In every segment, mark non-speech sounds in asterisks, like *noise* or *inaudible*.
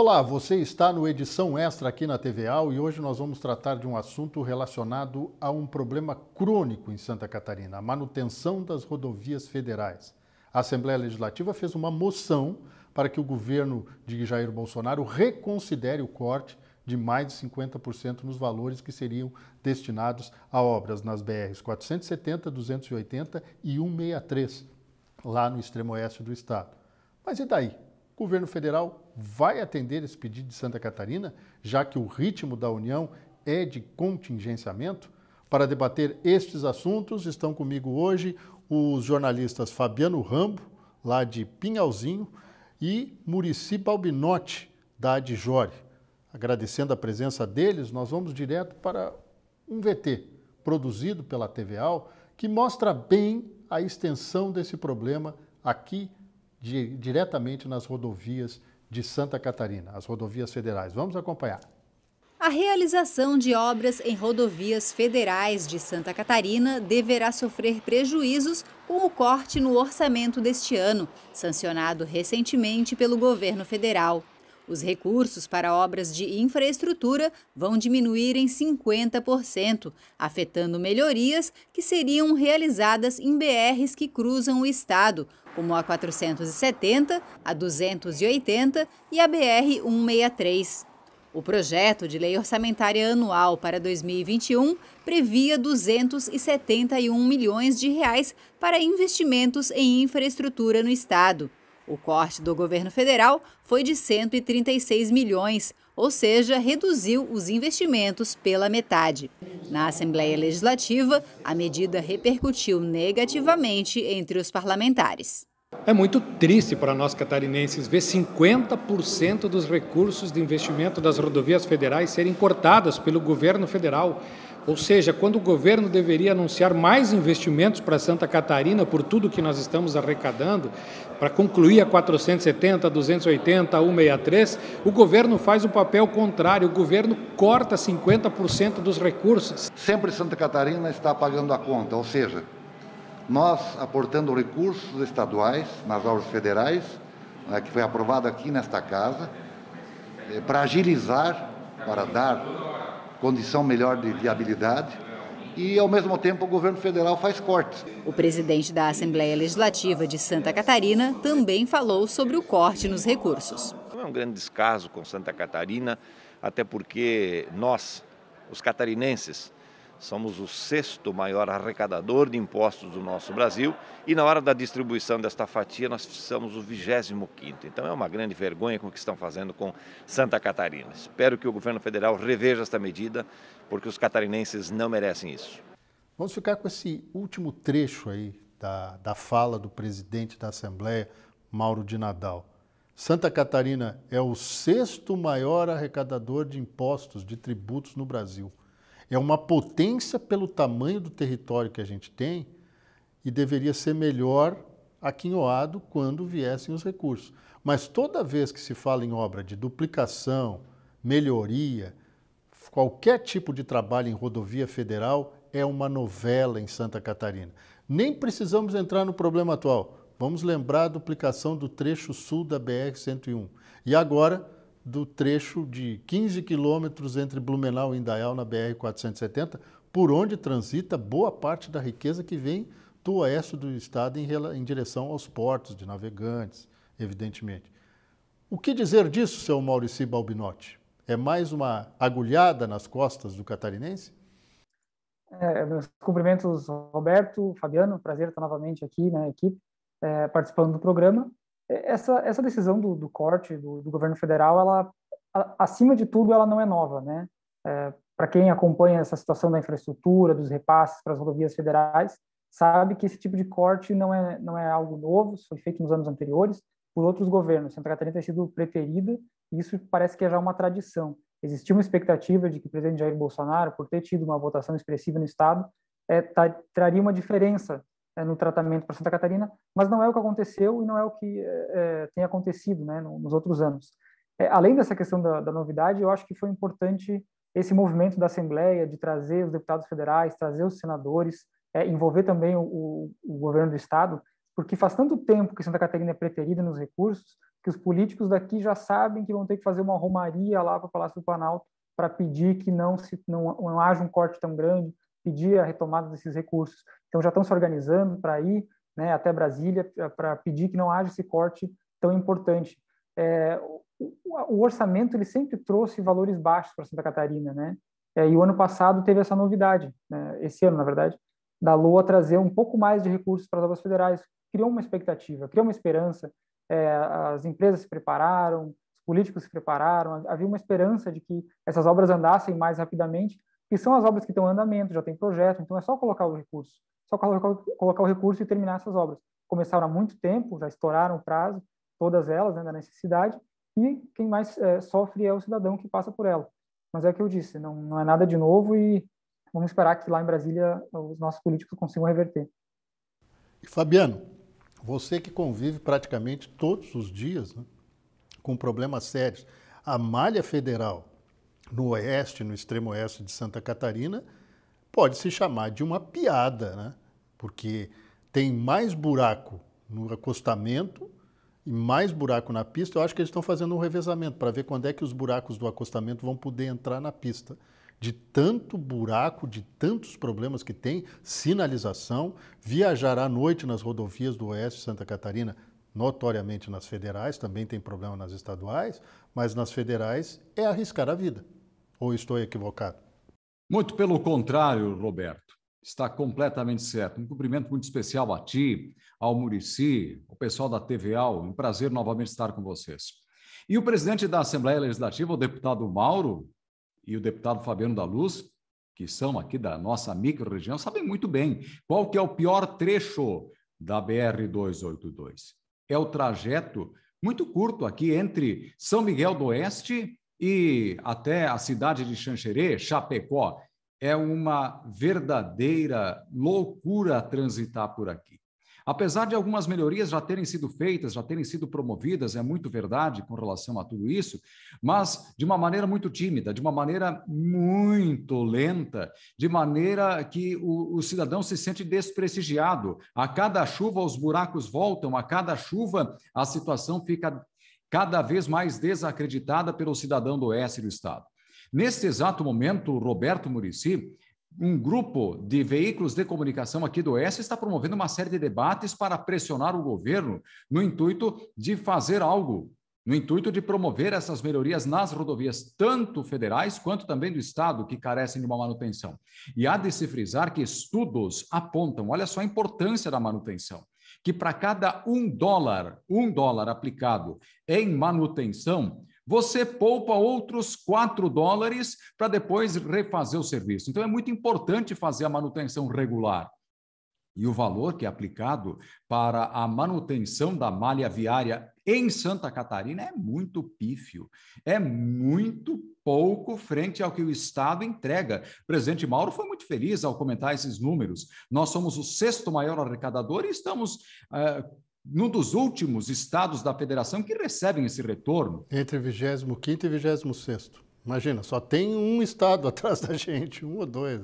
Olá, você está no Edição Extra aqui na TVAL e hoje nós vamos tratar de um assunto relacionado a um problema crônico em Santa Catarina, a manutenção das rodovias federais. A Assembleia Legislativa fez uma moção para que o governo de Jair Bolsonaro reconsidere o corte de mais de 50% nos valores que seriam destinados a obras nas BRs 470, 280 e 163, lá no extremo oeste do estado. Mas e daí? O governo federal vai atender esse pedido de Santa Catarina, já que o ritmo da União é de contingenciamento? Para debater estes assuntos, estão comigo hoje os jornalistas Fabiano Rambo, lá de Pinhalzinho, e Murici Balbinotti, da Adjore. Agradecendo a presença deles, nós vamos direto para um VT produzido pela TVAL, que mostra bem a extensão desse problema aqui, de, diretamente nas rodovias de Santa Catarina, as rodovias federais. Vamos acompanhar. A realização de obras em rodovias federais de Santa Catarina deverá sofrer prejuízos com o corte no orçamento deste ano, sancionado recentemente pelo governo federal. Os recursos para obras de infraestrutura vão diminuir em 50%, afetando melhorias que seriam realizadas em BRs que cruzam o estado, como a 470, a 280 e a BR 163. O projeto de lei orçamentária anual para 2021 previa 271 milhões de reais para investimentos em infraestrutura no estado. O corte do governo federal foi de 136 milhões, ou seja, reduziu os investimentos pela metade. Na Assembleia Legislativa, a medida repercutiu negativamente entre os parlamentares. É muito triste para nós catarinenses ver 50% dos recursos de investimento das rodovias federais serem cortadas pelo governo federal. Ou seja, quando o governo deveria anunciar mais investimentos para Santa Catarina por tudo que nós estamos arrecadando, para concluir a 470, 280, 163, o governo faz o papel contrário, o governo corta 50% dos recursos. Sempre Santa Catarina está pagando a conta, ou seja, nós aportando recursos estaduais nas obras federais, né, que foi aprovado aqui nesta casa, eh, para agilizar, para dar condição melhor de viabilidade e, ao mesmo tempo, o governo federal faz cortes. O presidente da Assembleia Legislativa de Santa Catarina também falou sobre o corte nos recursos. É um grande descaso com Santa Catarina, até porque nós, os catarinenses, Somos o sexto maior arrecadador de impostos do nosso Brasil e na hora da distribuição desta fatia nós somos o 25 quinto. Então é uma grande vergonha com o que estão fazendo com Santa Catarina. Espero que o governo federal reveja esta medida, porque os catarinenses não merecem isso. Vamos ficar com esse último trecho aí da, da fala do presidente da Assembleia, Mauro de Nadal. Santa Catarina é o sexto maior arrecadador de impostos, de tributos no Brasil. É uma potência pelo tamanho do território que a gente tem e deveria ser melhor aquinhoado quando viessem os recursos. Mas toda vez que se fala em obra de duplicação, melhoria, qualquer tipo de trabalho em rodovia federal é uma novela em Santa Catarina. Nem precisamos entrar no problema atual. Vamos lembrar a duplicação do trecho sul da BR-101. E agora do trecho de 15 quilômetros entre Blumenau e Indaial, na BR-470, por onde transita boa parte da riqueza que vem do oeste do estado em, em direção aos portos de navegantes, evidentemente. O que dizer disso, seu Maurici Balbinotti? É mais uma agulhada nas costas do catarinense? É, meus cumprimentos, Roberto, Fabiano, prazer estar novamente aqui na né, equipe, é, participando do programa. É, essa, essa decisão do, do corte do, do, governo federal, ela, acima de tudo, ela não é nova, né? É, para quem acompanha essa situação da infraestrutura, dos repasses para as rodovias federais, sabe que esse tipo de corte não é, não é algo novo, foi feito nos anos anteriores por outros governos. Santa Catarina tem sido preterida e isso parece que é já uma tradição. Existia uma expectativa de que o presidente Jair Bolsonaro, por ter tido uma votação expressiva no Estado, é, tá, traria uma diferença é, no tratamento para Santa Catarina, mas não é o que aconteceu e não é o que é, é tem acontecido né, nos outros anos. É, além dessa questão da, da, novidade, eu acho que foi importante esse movimento da Assembleia de trazer os deputados federais, trazer os senadores, é, envolver também o, o, governo do Estado, porque faz tanto tempo que Santa Catarina é preterida nos recursos que os políticos daqui já sabem que vão ter que fazer uma romaria lá para o Palácio do Planalto para pedir que não, se, não, não haja um corte tão grande, pedir a retomada desses recursos. Então já estão se organizando para ir né, até Brasília para pedir que não haja esse corte tão importante. É, o, o, orçamento ele sempre trouxe valores baixos para Santa Catarina, né? É, e o ano passado teve essa novidade, né, esse ano na verdade, da lua trazer um pouco mais de recursos para as obras federais, criou uma expectativa, criou uma esperança. É, as empresas se prepararam, os políticos se prepararam, havia uma esperança de que essas obras andassem mais rapidamente, que são as obras que estão em andamento, já tem projeto, então é só colocar o recurso só colocar o recurso e terminar essas obras. Começaram há muito tempo, já estouraram o prazo, todas elas, né, da necessidade, e quem mais é, sofre é o cidadão que passa por ela. Mas é o que eu disse, não, não é nada de novo e vamos esperar que lá em Brasília os nossos políticos consigam reverter. E Fabiano, você que convive praticamente todos os dias né, com problemas sérios, a malha federal no oeste, no extremo oeste de Santa Catarina, pode se chamar de uma piada, né? porque tem mais buraco no acostamento e mais buraco na pista. Eu acho que eles estão fazendo um revezamento para ver quando é que os buracos do acostamento vão poder entrar na pista. De tanto buraco, de tantos problemas que tem, sinalização, viajar à noite nas rodovias do Oeste de Santa Catarina, notoriamente nas federais, também tem problema nas estaduais, mas nas federais é arriscar a vida. Ou estou equivocado? Muito pelo contrário, Roberto. Está completamente certo. Um cumprimento muito especial a ti, ao Murici, ao pessoal da TVAL. Um prazer novamente estar com vocês. E o presidente da Assembleia Legislativa, o deputado Mauro, e o deputado Fabiano da Luz, que são aqui da nossa micro-região, sabem muito bem qual que é o pior trecho da BR-282. É o trajeto muito curto aqui entre São Miguel do Oeste e até a cidade de Xanxerê, Chapecó, é uma verdadeira loucura transitar por aqui. Apesar de algumas melhorias já terem sido feitas, já terem sido promovidas, é muito verdade com relação a tudo isso, mas de uma maneira muito tímida, de uma maneira muito lenta, de maneira que o, o cidadão se sente desprestigiado. A cada chuva, os buracos voltam, a cada chuva, a situação fica cada vez mais desacreditada pelo cidadão do oeste do estado. Neste exato momento, Roberto Murici, um grupo de veículos de comunicação aqui do Oeste está promovendo uma série de debates para pressionar o governo no intuito de fazer algo, no intuito de promover essas melhorias nas rodovias, tanto federais quanto também do Estado, que carecem de uma manutenção. E há de se frisar que estudos apontam, olha só a importância da manutenção que para cada um dólar, um dólar aplicado em manutenção, você poupa outros quatro dólares para depois refazer o serviço. Então, é muito importante fazer a manutenção regular e o valor que é aplicado para a manutenção da malha viária em Santa Catarina é muito pífio, é muito pouco frente ao que o Estado entrega. O presidente Mauro foi muito feliz ao comentar esses números. Nós somos o sexto maior arrecadador e estamos. Uh, num dos últimos estados da federação que recebem esse retorno. Entre 25 e 26. Imagina, só tem um estado *laughs* atrás da gente, um ou dois.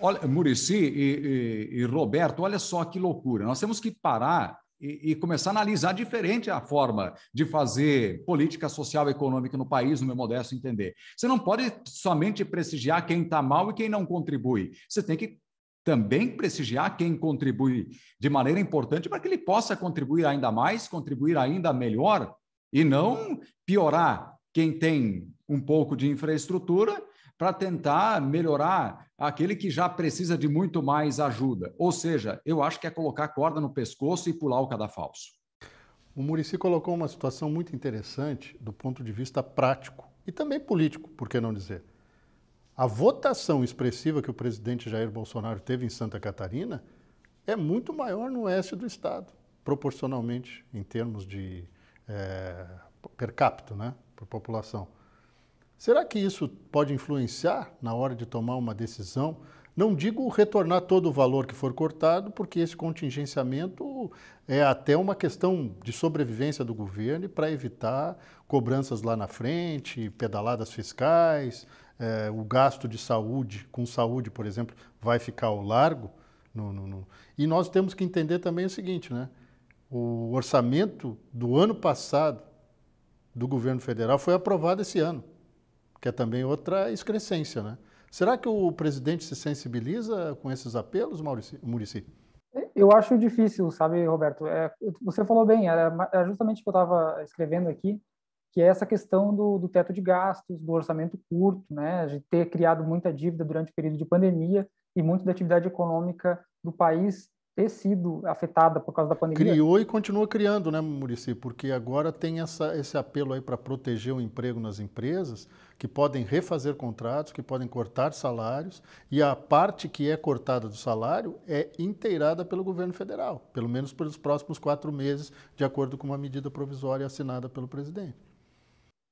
Olha, Murici e, e, e, Roberto, olha só que loucura. Nós temos que parar e, e, começar a analisar diferente a forma de fazer política social e econômica no país, no meu modesto entender. Você não pode somente prestigiar quem está mal e quem não contribui. Você tem que também prestigiar quem contribui de maneira importante para que ele possa contribuir ainda mais, contribuir ainda melhor e não piorar quem tem um pouco de infraestrutura para tentar melhorar aquele que já precisa de muito mais ajuda. Ou seja, eu acho que é colocar a corda no pescoço e pular o cadafalso. O Murici colocou uma situação muito interessante do ponto de vista prático e também político, por que não dizer? A votação expressiva que o presidente Jair Bolsonaro teve em Santa Catarina é muito maior no oeste do estado, proporcionalmente em termos de é, per capita, né, por população. Será que isso pode influenciar na hora de tomar uma decisão? Não digo retornar todo o valor que for cortado, porque esse contingenciamento é até uma questão de sobrevivência do governo para evitar cobranças lá na frente, pedaladas fiscais, é, o gasto de saúde, com saúde, por exemplo, vai ficar ao largo. No, no, no. E nós temos que entender também o seguinte, né? O orçamento do ano passado do governo federal foi aprovado esse ano que é também outra excrescência. Né? Será que o presidente se sensibiliza com esses apelos, Murici? Eu acho difícil, sabe, Roberto? É, você falou bem, era, justamente o que eu estava escrevendo aqui, que é essa questão do, do, teto de gastos, do orçamento curto, né, de ter criado muita dívida durante o período de pandemia e muito da atividade econômica do país ter sido afetada por causa da pandemia. Criou e continua criando, né, Murici? Porque agora tem essa, esse apelo aí para proteger o emprego nas empresas, que podem refazer contratos, que podem cortar salários, e a parte que é cortada do salário é inteirada pelo governo federal, pelo menos pelos próximos quatro meses, de acordo com uma medida provisória assinada pelo presidente.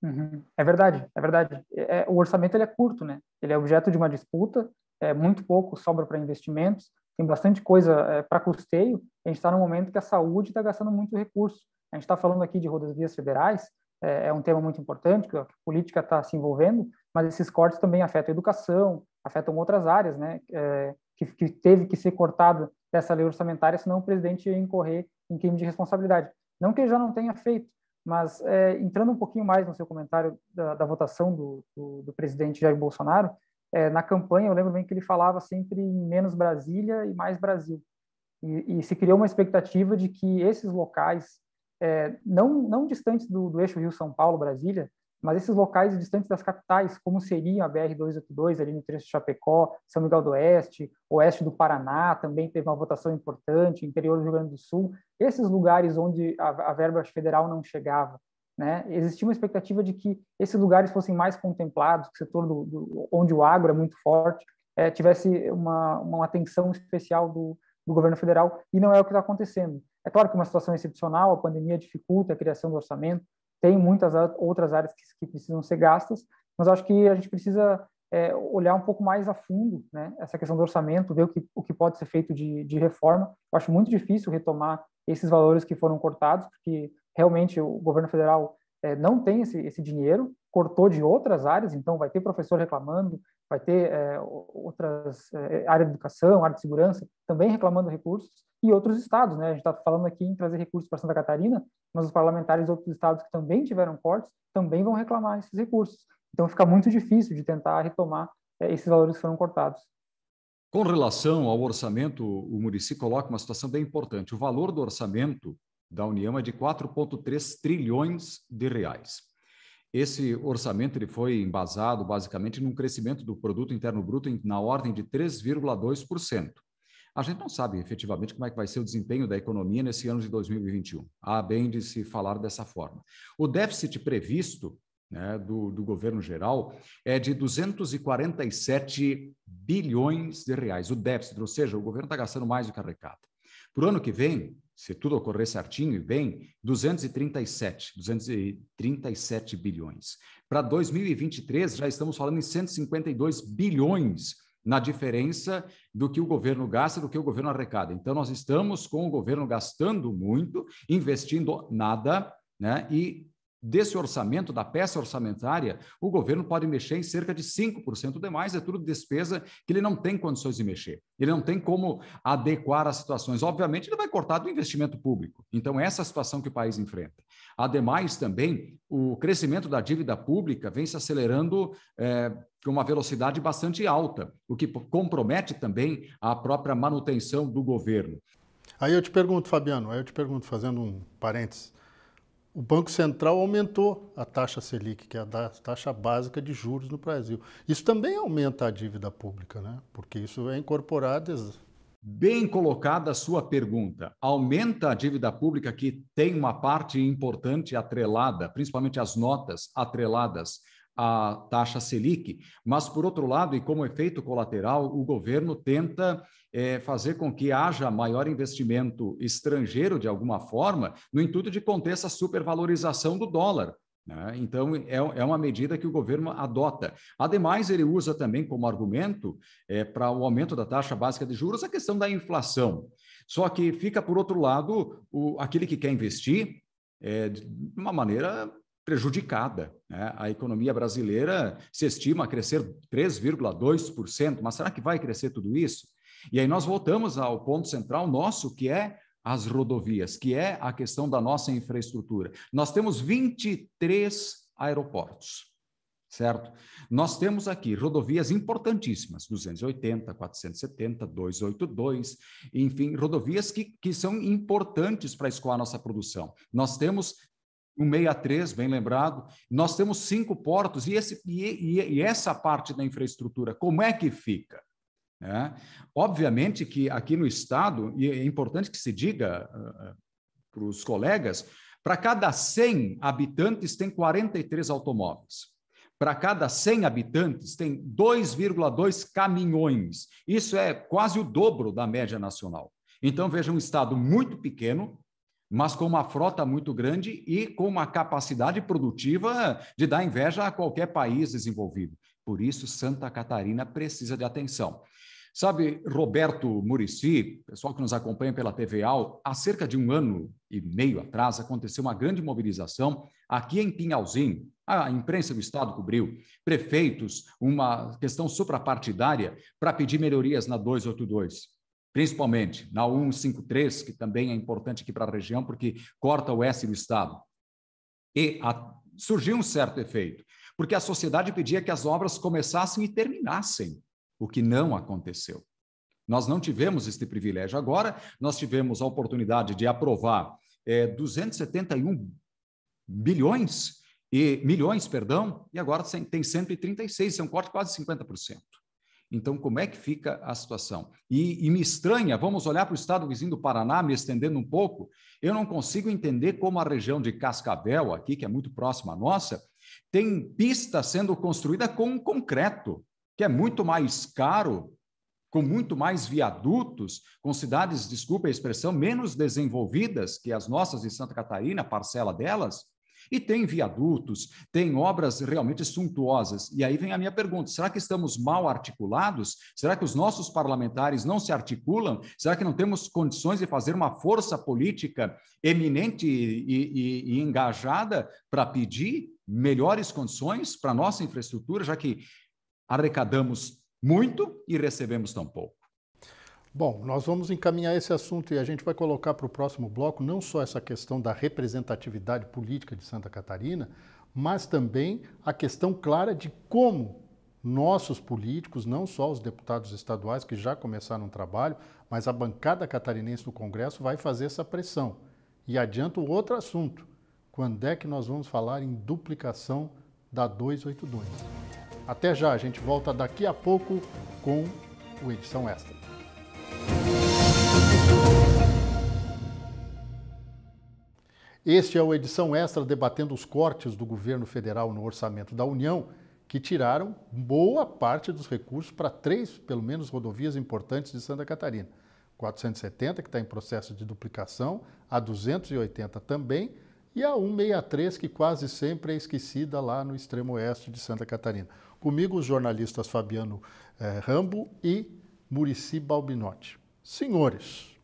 Uhum. É verdade, é verdade. É, é o orçamento ele é curto, né? Ele é objeto de uma disputa, é, muito pouco sobra para investimentos, tem bastante coisa é, eh, para custeio, a gente está num momento que a saúde está gastando muito recurso. A gente está falando aqui de rodovias federais, é, é um tema muito importante, que a política está se envolvendo, mas esses cortes também afetam a educação, afetam outras áreas, né, é, que, que, teve que ser cortado dessa lei orçamentária, senão o presidente ia incorrer em crime de responsabilidade. Não que ele já não tenha feito, mas é, entrando um pouquinho mais no seu comentário da, da votação do, do, do presidente Jair Bolsonaro, é, na campanha, eu lembro bem que ele falava sempre em menos Brasília e mais Brasil. E, e se criou uma expectativa de que esses locais, é, não, não distantes do, do eixo Rio-São Paulo-Brasília, mas esses locais distantes das capitais, como seriam a BR-282 ali no trecho de Chapecó, São Miguel do Oeste, Oeste do Paraná, também teve uma votação importante, interior do Rio Grande do Sul, esses lugares onde a, a verba federal não chegava, né? Existia uma expectativa de que esses lugares fossem mais contemplados, que o setor do, do onde o agro é muito forte é, tivesse uma, uma atenção especial do, do governo federal, e não é o que está acontecendo. É claro que uma situação excepcional, a pandemia dificulta a criação do orçamento, tem muitas outras áreas que, que precisam ser gastas, mas acho que a gente precisa é, olhar um pouco mais a fundo né, essa questão do orçamento, ver o que, o que pode ser feito de, de reforma. Eu acho muito difícil retomar esses valores que foram cortados, porque realmente o governo federal é, não tem esse, esse dinheiro, cortou de outras áreas, então vai ter professor reclamando, vai ter é, outras é, área de educação, área de segurança, também reclamando recursos, e outros estados, né? A gente está falando aqui em trazer recursos para Santa Catarina, mas os parlamentares de outros estados que também tiveram cortes também vão reclamar esses recursos. Então fica muito difícil de tentar retomar é, esses valores que foram cortados. Com relação ao orçamento, o Murici coloca uma situação bem importante. O valor do orçamento da União é de 4,3 trilhões de reais. Esse orçamento ele foi embasado basicamente num crescimento do produto interno bruto na ordem de 3,2%. A gente não sabe efetivamente como é que vai ser o desempenho da economia nesse ano de 2021. Há bem de se falar dessa forma. O déficit previsto né, do, do, governo geral é de 247 bilhões de reais, o déficit, ou seja, o governo está gastando mais do que arrecada. Para o ano que vem, se tudo ocorrer certinho e bem, 237, 237 bilhões. Para 2023, já estamos falando em 152 bilhões na diferença do que o governo gasta e do que o governo arrecada. Então, nós estamos com o governo gastando muito, investindo nada, né? E desse orçamento, da peça orçamentária, o governo pode mexer em cerca de 5%. demais é tudo despesa que ele não tem condições de mexer. Ele não tem como adequar as situações. Obviamente, ele vai cortar do investimento público. Então, essa é a situação que o país enfrenta. Ademais, também, o crescimento da dívida pública vem se acelerando é, com uma velocidade bastante alta, o que compromete também a própria manutenção do governo. Aí eu te pergunto, Fabiano, aí eu te pergunto, fazendo um parênteses, o Banco Central aumentou a taxa Selic, que é a taxa básica de juros no Brasil. Isso também aumenta a dívida pública, né? porque isso é incorporado. Bem colocada a sua pergunta. Aumenta a dívida pública, que tem uma parte importante atrelada, principalmente as notas atreladas a taxa Selic, mas, por outro lado, e como efeito colateral, o governo tenta é, fazer com que haja maior investimento estrangeiro, de alguma forma, no intuito de conter essa supervalorização do dólar. Né? Então, é, é uma medida que o governo adota. Ademais, ele usa também como argumento é, para o aumento da taxa básica de juros a questão da inflação. Só que fica, por outro lado, o, aquele que quer investir é, de uma maneira prejudicada. Né? A economia brasileira se estima crescer 3,2%, mas será que vai crescer tudo isso? E aí nós voltamos ao ponto central nosso, que é as rodovias, que é a questão da nossa infraestrutura. Nós temos 23 aeroportos, certo? Nós temos aqui rodovias importantíssimas, 280, 470, 282, enfim, rodovias que, que são importantes para escoar a nossa produção. Nós temos 163, bem lembrado. Nós temos cinco portos e, esse, e, e, e essa parte da infraestrutura, como é que fica? É. Obviamente que aqui no Estado, e é importante que se diga uh, para os colegas, para cada 100 habitantes tem 43 automóveis. Para cada 100 habitantes tem 2,2 caminhões. Isso é quase o dobro da média nacional. Então, veja um Estado muito pequeno, mas com uma frota muito grande e com uma capacidade produtiva de dar inveja a qualquer país desenvolvido. Por isso, Santa Catarina precisa de atenção. Sabe, Roberto Murici, pessoal que nos acompanha pela TVAL, há cerca de um ano e meio atrás aconteceu uma grande mobilização aqui em Pinhalzinho. A imprensa do Estado cobriu, prefeitos, uma questão suprapartidária para pedir melhorias na 282 principalmente na 153, que também é importante aqui para a região, porque corta o S do Estado. E a, surgiu um certo efeito, porque a sociedade pedia que as obras começassem e terminassem, o que não aconteceu. Nós não tivemos este privilégio. Agora, nós tivemos a oportunidade de aprovar é, eh, 271 bilhões e milhões, perdão, e agora tem 136, é um corte de quase 50%. Então, como é que fica a situação? E, e me estranha, vamos olhar para o estado vizinho do Paraná, me estendendo um pouco, eu não consigo entender como a região de Cascavel, aqui, que é muito próxima à nossa, tem pista sendo construída com concreto, que é muito mais caro com muito mais viadutos, com cidades, desculpe a expressão, menos desenvolvidas que as nossas de Santa Catarina, parcela delas, e tem viadutos, tem obras realmente suntuosas. E aí vem a minha pergunta: será que estamos mal articulados? Será que os nossos parlamentares não se articulam? Será que não temos condições de fazer uma força política eminente e, e, e engajada para pedir melhores condições para a nossa infraestrutura, já que arrecadamos muito e recebemos tão pouco? Bom, nós vamos encaminhar esse assunto e a gente vai colocar para o próximo bloco não só essa questão da representatividade política de Santa Catarina, mas também a questão clara de como nossos políticos, não só os deputados estaduais que já começaram o um trabalho, mas a bancada catarinense no Congresso vai fazer essa pressão. E adianta outro assunto: quando é que nós vamos falar em duplicação da 282? Até já, a gente volta daqui a pouco com o Edição Extra. Este é o edição extra debatendo os cortes do governo federal no orçamento da União, que tiraram boa parte dos recursos para três, pelo menos, rodovias importantes de Santa Catarina. 470, que está em processo de duplicação, a 280 também, e a 163, que quase sempre é esquecida lá no extremo oeste de Santa Catarina. Comigo, os jornalistas Fabiano eh, Rambo e Murici Balbinotti. Senhores,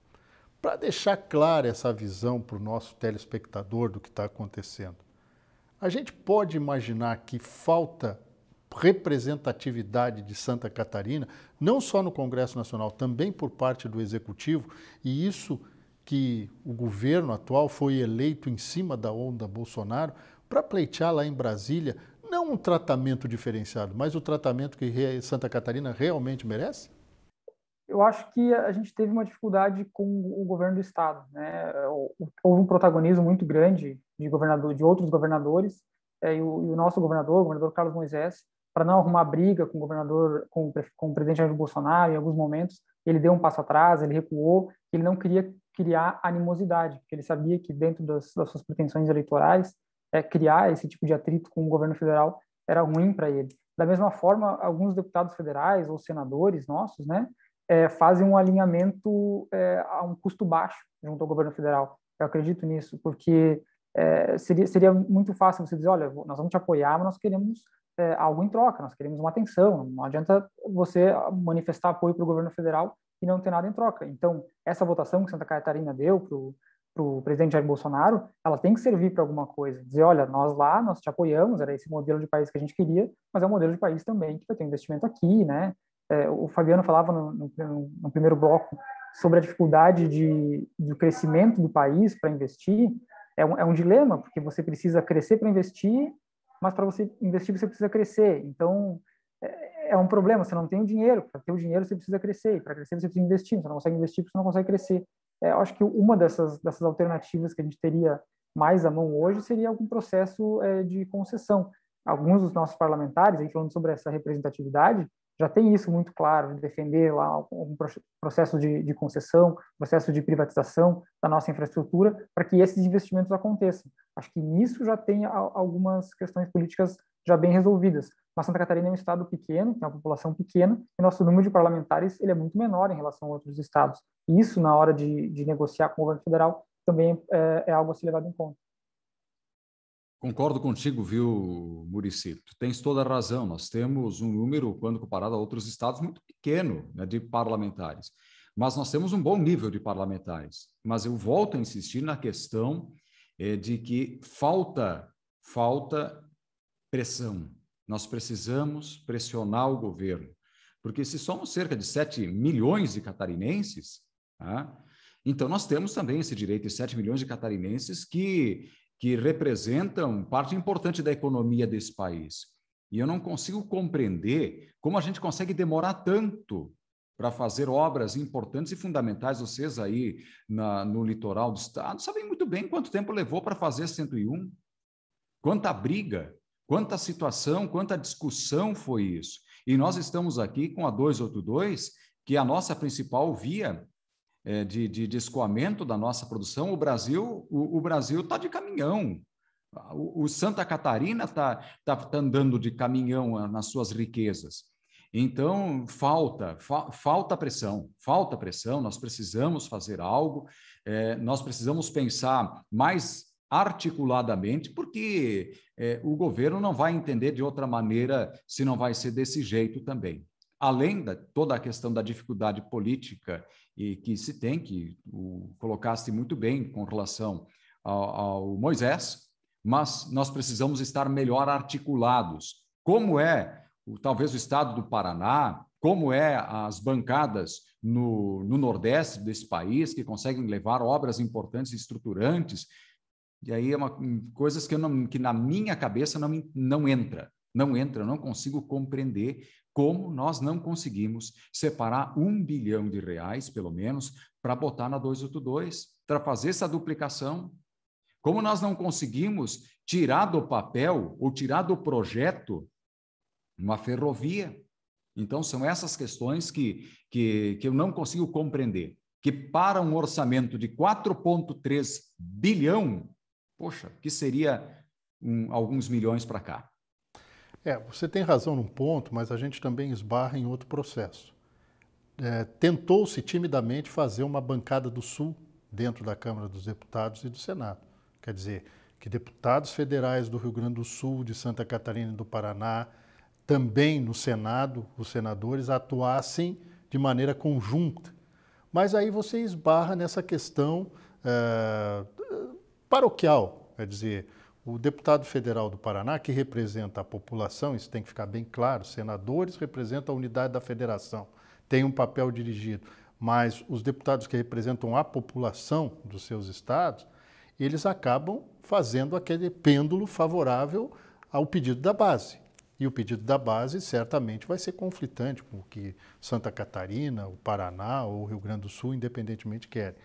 para deixar clara essa visão para o nosso telespectador do que está acontecendo, a gente pode imaginar que falta representatividade de Santa Catarina, não só no Congresso Nacional, também por parte do Executivo, e isso que o governo atual foi eleito em cima da onda Bolsonaro para pleitear lá em Brasília não um tratamento diferenciado, mas o tratamento que Santa Catarina realmente merece? eu acho que a gente teve uma dificuldade com o governo do estado, né? Houve um protagonismo muito grande de governador, de outros governadores é, e, o, e, o, nosso governador, o governador Carlos Moisés, para não arrumar briga com o governador, com, com o presidente Jair Bolsonaro, em alguns momentos ele deu um passo atrás, ele recuou, ele não queria criar animosidade, porque ele sabia que dentro das, das suas pretensões eleitorais, é, criar esse tipo de atrito com o governo federal era ruim para ele. Da mesma forma, alguns deputados federais ou senadores nossos, né, é, fazem um alinhamento é, a um custo baixo junto ao governo federal. Eu acredito nisso, porque é, seria, seria muito fácil você dizer, olha, nós vamos te apoiar, mas nós queremos é, algo em troca, nós queremos uma atenção, não adianta você manifestar apoio para o governo federal e não ter nada em troca. Então, essa votação que Santa Catarina deu para para o presidente Jair Bolsonaro, ela tem que servir para alguma coisa. Dizer, olha, nós lá, nós te apoiamos, era esse modelo de país que a gente queria, mas é um modelo de país também que vai ter investimento aqui, né? é, o Fabiano falava no, no, no, primeiro bloco sobre a dificuldade de, do crescimento do país para investir, é um, é um dilema, porque você precisa crescer para investir, mas para você investir você precisa crescer. Então, é, é um problema, você não tem o dinheiro, para ter o dinheiro você precisa crescer, e para crescer você precisa investir, você não consegue investir você não consegue crescer. É, eu acho que uma dessas, dessas alternativas que a gente teria mais à mão hoje seria algum processo é, de concessão. Alguns dos nossos parlamentares, aí falando sobre essa representatividade, já tem isso muito claro, de né? defender lá um processo de, de concessão, processo de privatização da nossa infraestrutura, para que esses investimentos aconteçam. Acho que nisso já tem algumas questões políticas já bem resolvidas. Mas Santa Catarina é um estado pequeno, tem uma população pequena, e nosso número de parlamentares ele é muito menor em relação a outros estados. E isso, na hora de, de negociar com o governo federal, também é, é algo a ser levado em conta. Concordo contigo, viu, Murici? Tu tens toda a razão. Nós temos um número, quando comparado a outros estados, muito pequeno né, de parlamentares. Mas nós temos um bom nível de parlamentares. Mas eu volto a insistir na questão eh, de que falta, falta pressão. Nós precisamos pressionar o governo. Porque se somos cerca de 7 milhões de catarinenses, tá? então nós temos também esse direito de 7 milhões de catarinenses que que representam parte importante da economia desse país. E eu não consigo compreender como a gente consegue demorar tanto para fazer obras importantes e fundamentais. Vocês aí na, no litoral do estado sabem muito bem quanto tempo levou para fazer 101. Quanta briga, quanta situação, quanta discussão foi isso. E nós estamos aqui com a 282, que é a nossa principal via é, de, de, de, escoamento da nossa produção, o Brasil o, o Brasil está de caminhão. O, o Santa Catarina está tá, tá andando de caminhão nas suas riquezas. Então, falta, fa, falta pressão, falta pressão, nós precisamos fazer algo, é, nós precisamos pensar mais articuladamente, porque é, o governo não vai entender de outra maneira se não vai ser desse jeito também além de toda a questão da dificuldade política e que se tem, que o colocaste muito bem com relação ao, ao Moisés, mas nós precisamos estar melhor articulados. Como é, o, talvez, o estado do Paraná, como é as bancadas no, no Nordeste desse país, que conseguem levar obras importantes e estruturantes, e aí é uma, coisas que, não, que na minha cabeça não, não entra, não entra, eu não consigo compreender como nós não conseguimos separar um bilhão de reais, pelo menos, para botar na 282, para fazer essa duplicação? Como nós não conseguimos tirar do papel ou tirar do projeto uma ferrovia? Então, são essas questões que, que, que eu não consigo compreender. Que para um orçamento de 4,3 bilhão, poxa, que seria um, alguns milhões para cá. É, você tem razão num ponto, mas a gente também esbarra em outro processo. É, Tentou-se timidamente fazer uma bancada do Sul dentro da Câmara dos Deputados e do Senado. Quer dizer, que deputados federais do Rio Grande do Sul, de Santa Catarina e do Paraná, também no Senado, os senadores atuassem de maneira conjunta. Mas aí você esbarra nessa questão é, paroquial, quer dizer, o deputado federal do Paraná, que representa a população, isso tem que ficar bem claro, senadores representam a unidade da federação, tem um papel dirigido, mas os deputados que representam a população dos seus estados, eles acabam fazendo aquele pêndulo favorável ao pedido da base. E o pedido da base certamente vai ser conflitante com o que Santa Catarina, o Paraná ou o Rio Grande do Sul, independentemente, querem.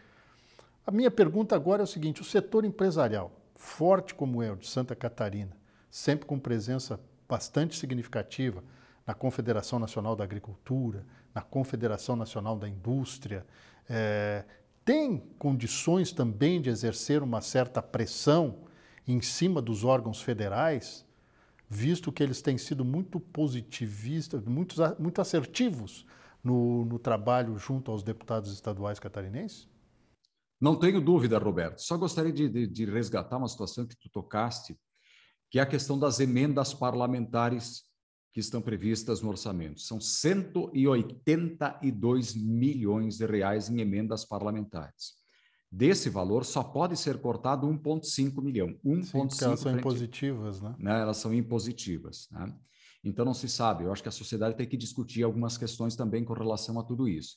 A minha pergunta agora é o seguinte: o setor empresarial forte como é o de Santa Catarina, sempre com presença bastante significativa na Confederação Nacional da Agricultura, na Confederação Nacional da Indústria, é, tem condições também de exercer uma certa pressão em cima dos órgãos federais, visto que eles têm sido muito positivistas, muito, muito assertivos no, no trabalho junto aos deputados estaduais catarinenses? Não tenho dúvida, Roberto. Só gostaria de, de, de, resgatar uma situação que tu tocaste, que é a questão das emendas parlamentares que estão previstas no orçamento. São 182 milhões de reais em emendas parlamentares. Desse valor, só pode ser cortado 1,5 milhão. porque elas são impositivas, né? né? Elas são impositivas. Né? Então, não se sabe. Eu acho que a sociedade tem que discutir algumas questões também com relação a tudo isso.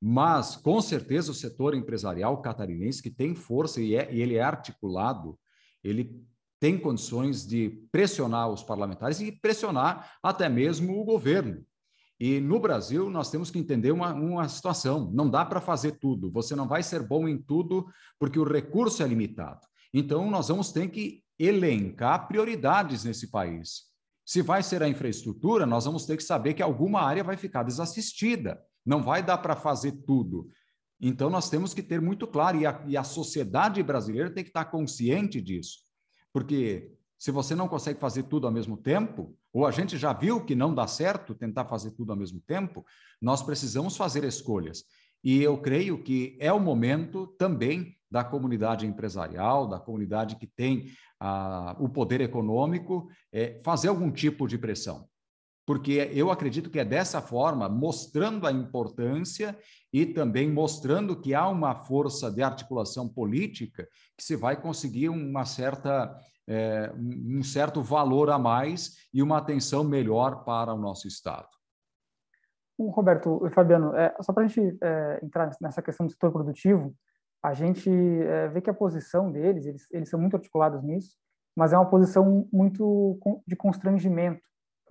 Mas, com certeza, o setor empresarial catarinense, que tem força e, é, e ele é articulado, ele tem condições de pressionar os parlamentares e pressionar até mesmo o governo. E no Brasil, nós temos que entender uma, uma situação: não dá para fazer tudo, você não vai ser bom em tudo, porque o recurso é limitado. Então, nós vamos ter que elencar prioridades nesse país. Se vai ser a infraestrutura, nós vamos ter que saber que alguma área vai ficar desassistida. Não vai dar para fazer tudo. Então, nós temos que ter muito claro, e a, e a sociedade brasileira tem que estar consciente disso. Porque se você não consegue fazer tudo ao mesmo tempo, ou a gente já viu que não dá certo tentar fazer tudo ao mesmo tempo, nós precisamos fazer escolhas. E eu creio que é o momento também da comunidade empresarial, da comunidade que tem ah, o poder econômico, é, fazer algum tipo de pressão porque eu acredito que é dessa forma, mostrando a importância e também mostrando que há uma força de articulação política que se vai conseguir uma certa é, um certo valor a mais e uma atenção melhor para o nosso estado. Roberto e eh, Fabiano, é, só para a gente é, entrar nessa questão do setor produtivo, a gente vê que a posição deles, eles, eles são muito articulados nisso, mas é uma posição muito de constrangimento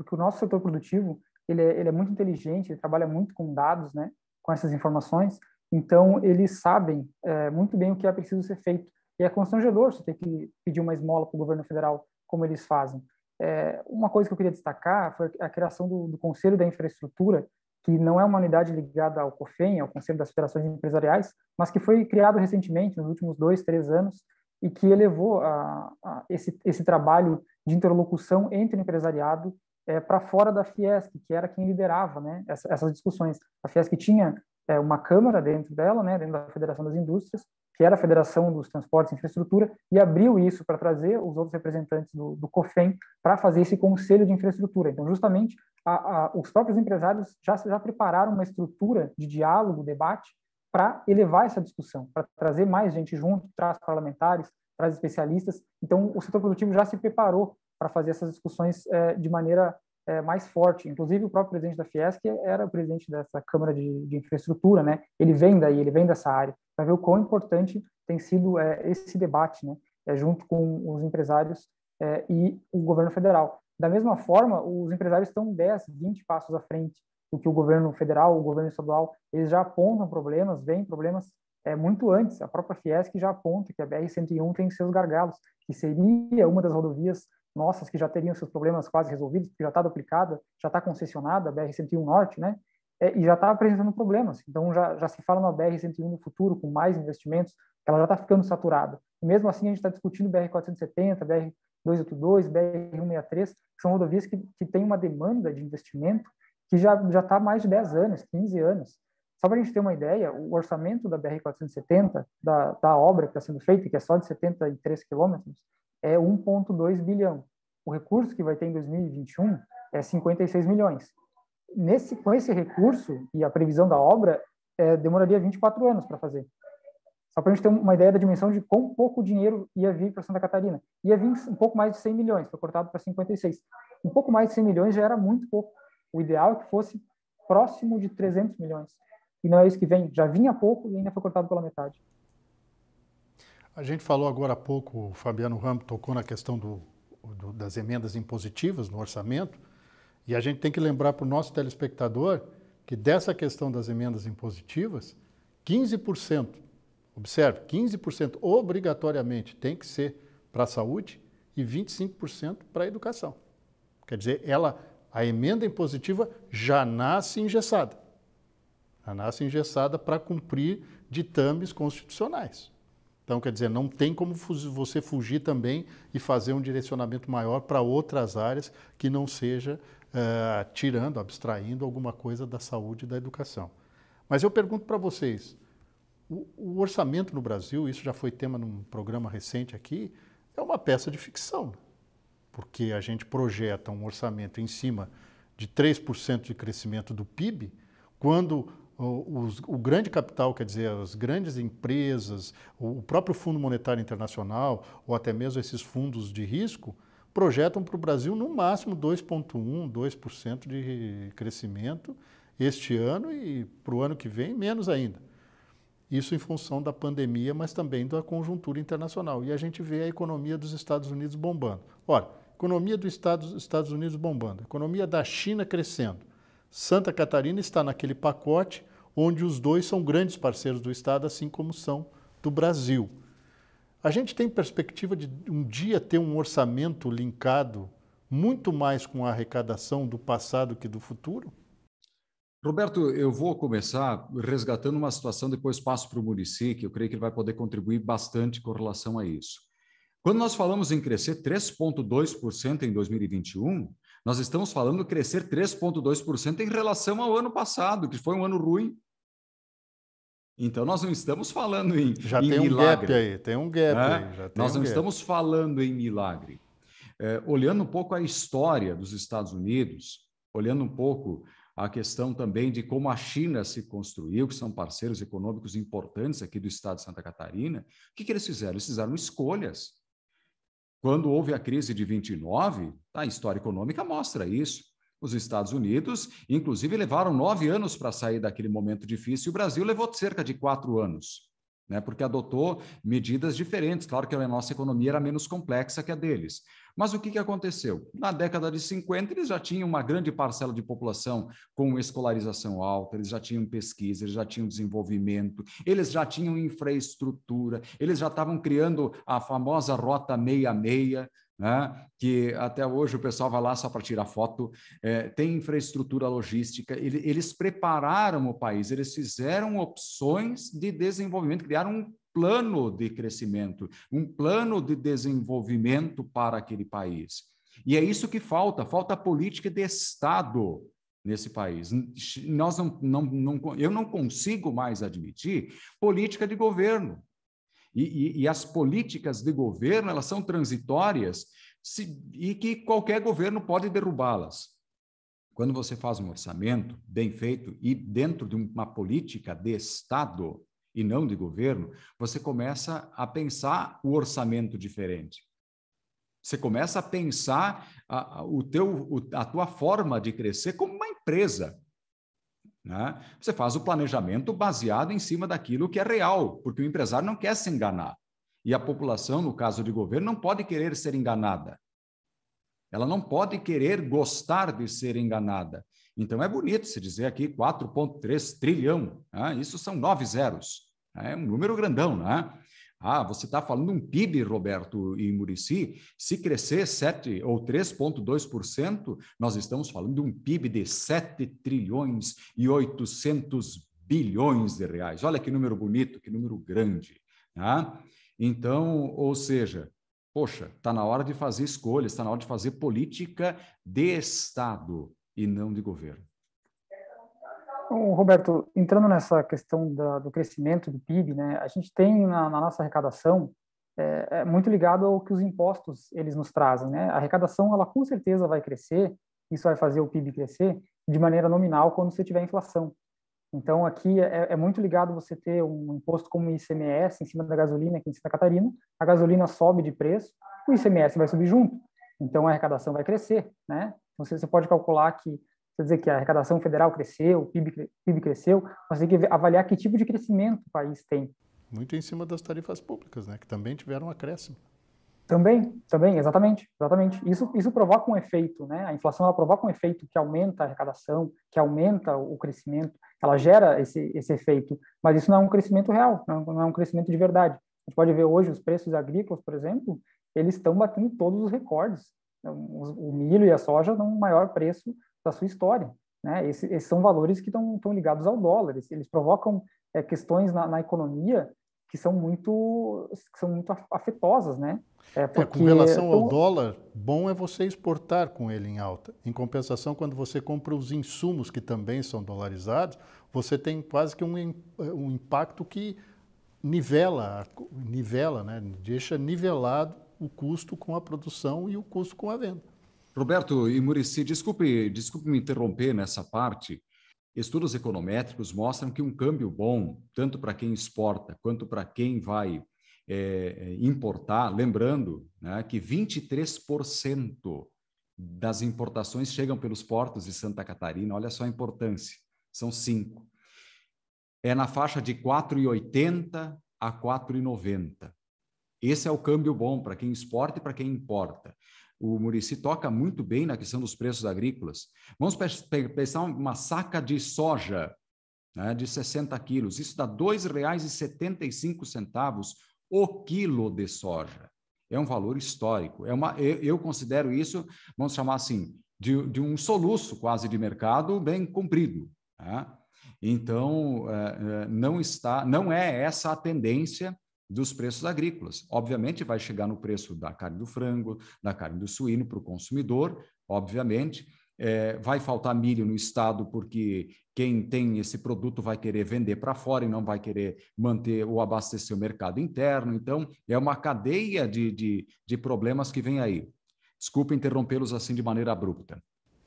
porque o nosso setor produtivo ele é, ele é muito inteligente, ele trabalha muito com dados, né, com essas informações, então eles sabem é, muito bem o que é preciso ser feito. E é constrangedor você ter que pedir uma esmola para o governo federal, como eles fazem. É, uma coisa que eu queria destacar foi a criação do, do, Conselho da Infraestrutura, que não é uma unidade ligada ao COFEN, ao Conselho das Federações Empresariais, mas que foi criado recentemente, nos últimos dois, três anos, e que elevou a, a esse, esse trabalho de interlocução entre o empresariado é, para fora da Fiesc, que era quem liderava né, essa, essas discussões. A Fiesc tinha é, uma câmara dentro dela, né, dentro da Federação das Indústrias, que era a Federação dos Transportes e Infraestrutura, e abriu isso para trazer os outros representantes do, do COFEM para fazer esse conselho de infraestrutura. Então, justamente, a, a, os próprios empresários já, já prepararam uma estrutura de diálogo, debate, para elevar essa discussão, para trazer mais gente junto, traz parlamentares, traz especialistas. Então, o setor produtivo já se preparou para fazer essas discussões é, de maneira é, mais forte. Inclusive, o próprio presidente da Fiesc era o presidente dessa Câmara de, de Infraestrutura, né? Ele vem daí, ele vem dessa área, para ver o quão importante tem sido é, esse debate, né? É, junto com os empresários é, e o governo federal. Da mesma forma, os empresários estão 10, 20 passos à frente do que o governo federal, o governo estadual, eles já apontam problemas, veem problemas é, muito antes. A própria Fiesc já aponta que a BR-101 tem seus gargalos, que seria uma das rodovias nossas que já teriam seus problemas quase resolvidos, porque já está duplicada, já está concessionada, a BR-101 Norte, né? É, e já está apresentando problemas. Então, já, já se fala na BR-101 no futuro, com mais investimentos, ela já está ficando saturada. E mesmo assim, a gente está discutindo BR-470, BR-282, BR-163, que são rodovias que, que têm uma demanda de investimento que já já está mais de 10 anos, 15 anos. Só para a gente ter uma ideia, o orçamento da BR-470, da, da obra que está sendo feita, que é só de 73 quilômetros, é 1,2 bilhão. O recurso que vai ter em 2021 é 56 milhões. Nesse, com esse recurso e a previsão da obra, é, demoraria 24 anos para fazer. Só para a gente ter uma ideia da dimensão de quão pouco dinheiro ia vir para Santa Catarina. Ia vir um pouco mais de 100 milhões, foi cortado para 56. Um pouco mais de 100 milhões já era muito pouco. O ideal é que fosse próximo de 300 milhões. E não é isso que vem. Já vinha pouco e ainda foi cortado pela metade. A gente falou agora há pouco, o Fabiano Rampo tocou na questão do, do, das emendas impositivas no orçamento, e a gente tem que lembrar para o nosso telespectador que dessa questão das emendas impositivas, 15%, observe, 15% obrigatoriamente tem que ser para a saúde e 25% para a educação. Quer dizer, ela, a emenda impositiva já nasce engessada. Já nasce engessada para cumprir ditames constitucionais. Então, quer dizer, não tem como você fugir também e fazer um direcionamento maior para outras áreas que não seja uh, tirando, abstraindo alguma coisa da saúde e da educação. Mas eu pergunto para vocês: o, o, orçamento no Brasil, isso já foi tema num programa recente aqui, é uma peça de ficção, porque a gente projeta um orçamento em cima de 3% de crescimento do PIB, quando o, os, o grande capital, quer dizer, as grandes empresas, o, o próprio Fundo Monetário Internacional, ou até mesmo esses fundos de risco, projetam para o Brasil no máximo 2,1%, 2% de crescimento este ano e para o ano que vem menos ainda. Isso em função da pandemia, mas também da conjuntura internacional. E a gente vê a economia dos Estados Unidos bombando. Ora, economia dos Estados, Estados Unidos bombando, economia da China crescendo, Santa Catarina está naquele pacote onde os dois são grandes parceiros do Estado, assim como são do Brasil. A gente tem perspectiva de um dia ter um orçamento linkado muito mais com a arrecadação do passado que do futuro? Roberto, eu vou começar resgatando uma situação, depois passo para o Murici, que eu creio que ele vai poder contribuir bastante com relação a isso. Quando nós falamos em crescer 3,2% em 2021, nós estamos falando crescer 3,2% em relação ao ano passado, que foi um ano ruim. Então, nós não estamos falando em, já em tem um milagre. Gap aí, tem um gap né? aí, nós um não gap. estamos falando em milagre. É, olhando um pouco a história dos Estados Unidos, olhando um pouco a questão também de como a China se construiu, que são parceiros econômicos importantes aqui do estado de Santa Catarina, o que, que eles fizeram? Eles fizeram escolhas. Quando houve a crise de 29, a história econômica mostra isso. Os Estados Unidos, inclusive, levaram nove anos para sair daquele momento difícil, e o Brasil levou cerca de quatro anos né? porque adotou medidas diferentes. Claro que a nossa economia era menos complexa que a deles. Mas o que, que aconteceu? Na década de 50, eles já tinham uma grande parcela de população com escolarização alta, eles já tinham pesquisa, eles já tinham desenvolvimento, eles já tinham infraestrutura, eles já estavam criando a famosa Rota 66, né? que até hoje o pessoal vai lá só para tirar foto, é, tem infraestrutura logística, ele, eles prepararam o país, eles fizeram opções de desenvolvimento, criaram um plano de crescimento, um plano de desenvolvimento para aquele país. E é isso que falta, falta política de Estado nesse país. Nós não, não, não, eu não consigo mais admitir política de governo e, e, e as políticas de governo elas são transitórias se, e que qualquer governo pode derrubá-las. Quando você faz um orçamento bem feito e dentro de uma política de Estado e não de governo, você começa a pensar o orçamento diferente. Você começa a pensar a, a, o teu, a tua forma de crescer como uma empresa. Né? Você faz o planejamento baseado em cima daquilo que é real, porque o empresário não quer se enganar. E a população, no caso de governo, não pode querer ser enganada. Ela não pode querer gostar de ser enganada. Então é bonito se dizer aqui 4,3 trilhão, né? isso são nove zeros, é um número grandão, né? Ah, você está falando um PIB, Roberto e Murici. Se crescer 7 ou 3,2%, nós estamos falando de um PIB de 7 trilhões e 800 bilhões de reais. Olha que número bonito, que número grande. Tá? Então, ou seja, poxa, está na hora de fazer escolhas, está na hora de fazer política de Estado e não de governo. Roberto, entrando nessa questão da, do crescimento do PIB, né, a gente tem na, na nossa arrecadação é, é, muito ligado ao que os impostos eles nos trazem, né? A arrecadação ela com certeza vai crescer, isso vai fazer o PIB crescer de maneira nominal quando você tiver inflação. Então aqui é, é, é muito ligado você ter um imposto como o ICMS em cima da gasolina aqui em Santa Catarina, a gasolina sobe de preço, o ICMS vai subir junto, então a arrecadação vai crescer, né? Você, você pode calcular que Quer dizer que a arrecadação federal cresceu, o PIB, PIB cresceu, mas tem que avaliar que tipo de crescimento o país tem. Muito em cima das tarifas públicas, né? que também tiveram um acréscimo. Também, também, exatamente, exatamente. Isso, isso provoca um efeito, né? A inflação ela provoca um efeito que aumenta a arrecadação, que aumenta o crescimento, ela gera esse, esse efeito, mas isso não é um crescimento real, não, é um crescimento de verdade. A gente pode ver hoje os preços agrícolas, por exemplo, eles estão batendo todos os recordes. Então, o milho e a soja dão o maior preço da sua história. Né? Esse, esses são valores que estão ligados ao dólar, eles, provocam é, questões na, na, economia que são muito, que são muito afetosas. Né? É, porque... é, com relação ao dólar, bom é você exportar com ele em alta. Em compensação, quando você compra os insumos que também são dolarizados, você tem quase que um, um impacto que nivela, nivela, né? deixa nivelado o custo com a produção e o custo com a venda. Roberto e Murici, desculpe, desculpe me interromper nessa parte. Estudos econométricos mostram que um câmbio bom, tanto para quem exporta quanto para quem vai é, importar, lembrando né, que 23% das importações chegam pelos portos de Santa Catarina, olha só a importância, são cinco. É na faixa de 4,80 a 4,90. Esse é o câmbio bom para quem exporta e para quem importa o Murici toca muito bem na questão dos preços agrícolas. Vamos pensar uma saca de soja né, de 60 quilos. Isso dá R$ 2,75 o quilo de soja. É um valor histórico. É uma, eu, eu considero isso, vamos chamar assim, de, de, um soluço quase de mercado bem comprido. Né? Então, é, é, não está, não é essa a tendência dos preços agrícolas. Obviamente, vai chegar no preço da carne do frango, da carne do suíno para o consumidor, obviamente. É, vai faltar milho no estado porque quem tem esse produto vai querer vender para fora e não vai querer manter ou abastecer o mercado interno. Então, é uma cadeia de, de, de problemas que vem aí. Desculpa interrompê-los assim de maneira abrupta.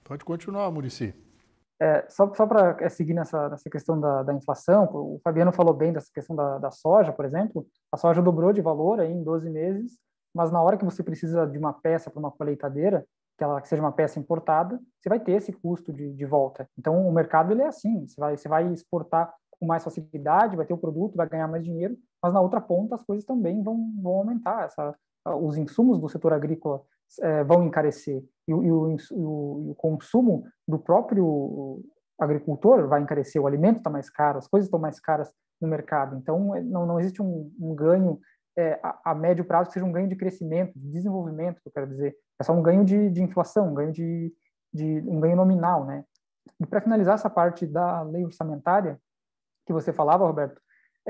Pode continuar, Murici. É, só só para é, seguir nessa, nessa questão da, da, inflação, o Fabiano falou bem dessa questão da, da, soja, por exemplo. A soja dobrou de valor aí em 12 meses, mas na hora que você precisa de uma peça para uma colheitadeira, que ela que seja uma peça importada, você vai ter esse custo de, de volta. Então, o mercado ele é assim: você vai, você vai exportar com mais facilidade, vai ter o produto, vai ganhar mais dinheiro, mas na outra ponta as coisas também vão, vão aumentar. Essa, os insumos do setor agrícola é, vão encarecer e, e, o, e, o, e, o, consumo do próprio agricultor vai encarecer, o alimento está mais caro, as coisas estão mais caras no mercado. Então, é, não, não existe um, um ganho é, a, a, médio prazo que seja um ganho de crescimento, de desenvolvimento, que eu quero dizer. É só um ganho de, de inflação, um ganho, de, de, um ganho nominal. Né? E para finalizar essa parte da lei orçamentária, que você falava, Roberto,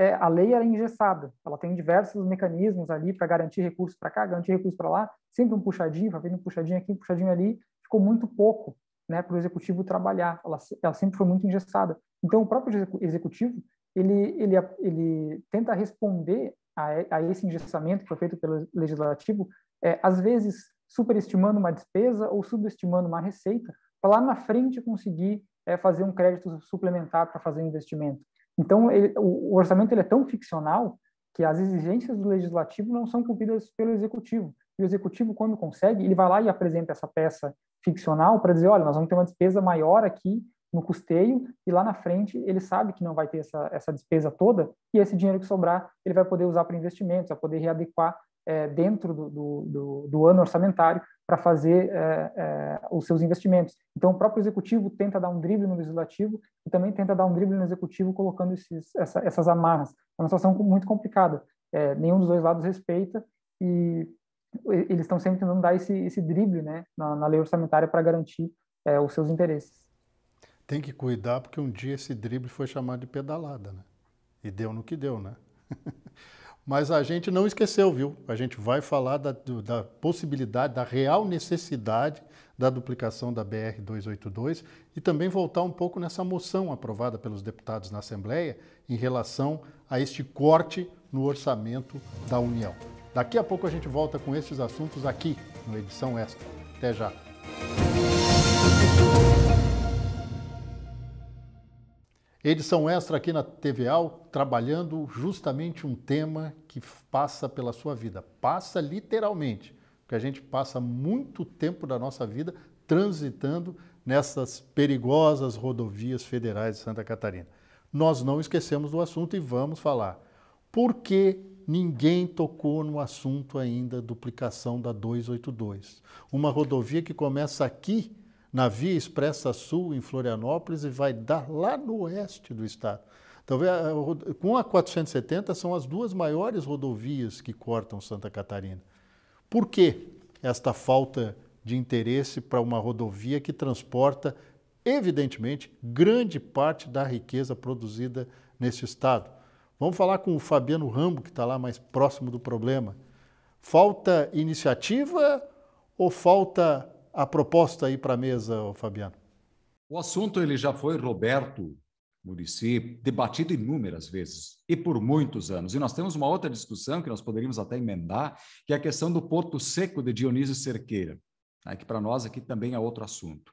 é, a lei era é engessada. Ela tem diversos mecanismos ali para garantir recursos para cá, garantir recursos para lá, sempre um puxadinho, vai vindo um puxadinho aqui, um puxadinho ali. Ficou muito pouco né, para o executivo trabalhar. Ela, ela sempre foi muito engessada. Então, o próprio executivo ele, ele, ele tenta responder a, a esse engessamento que foi feito pelo legislativo, é, às vezes superestimando uma despesa ou subestimando uma receita, para lá na frente conseguir é, fazer um crédito suplementar para fazer investimento. Então, ele, o, orçamento ele é tão ficcional que as exigências do legislativo não são cumpridas pelo executivo. E o executivo, quando consegue, ele vai lá e apresenta essa peça ficcional para dizer: olha, nós vamos ter uma despesa maior aqui no custeio, e lá na frente ele sabe que não vai ter essa, essa despesa toda, e esse dinheiro que sobrar ele vai poder usar para investimentos, vai poder readequar é, dentro do, do, do, ano orçamentário para fazer é, é, os seus investimentos. Então, o próprio executivo tenta dar um drible no legislativo e também tenta dar um drible no executivo colocando esses, essa, essas amarras. É uma situação muito complicada. É, nenhum dos dois lados respeita e eles estão sempre tentando dar esse, esse drible né, na, na lei orçamentária para garantir é, os seus interesses. Tem que cuidar, porque um dia esse drible foi chamado de pedalada, né? E deu no que deu, né? *laughs* Mas a gente não esqueceu, viu? A gente vai falar da, da possibilidade, da real necessidade da duplicação da BR 282 e também voltar um pouco nessa moção aprovada pelos deputados na Assembleia em relação a este corte no orçamento da União. Daqui a pouco a gente volta com esses assuntos aqui no Edição Extra. Até já! Edição extra aqui na TV Al, trabalhando justamente um tema que passa pela sua vida. Passa literalmente, porque a gente passa muito tempo da nossa vida transitando nessas perigosas rodovias federais de Santa Catarina. Nós não esquecemos do assunto e vamos falar. Por que ninguém tocou no assunto ainda duplicação da 282? Uma rodovia que começa aqui na Via Expressa Sul, em Florianópolis, e vai dar lá no oeste do estado. Então, com a 470, são as duas maiores rodovias que cortam Santa Catarina. Por que esta falta de interesse para uma rodovia que transporta, evidentemente, grande parte da riqueza produzida nesse estado? Vamos falar com o Fabiano Rambo, que está lá mais próximo do problema. Falta iniciativa ou falta a proposta aí para a mesa, Fabiano? O assunto ele já foi, Roberto Murici, debatido inúmeras vezes e por muitos anos. E nós temos uma outra discussão que nós poderíamos até emendar, que é a questão do Porto Seco de Dionísio Cerqueira, né, que para nós aqui também é outro assunto.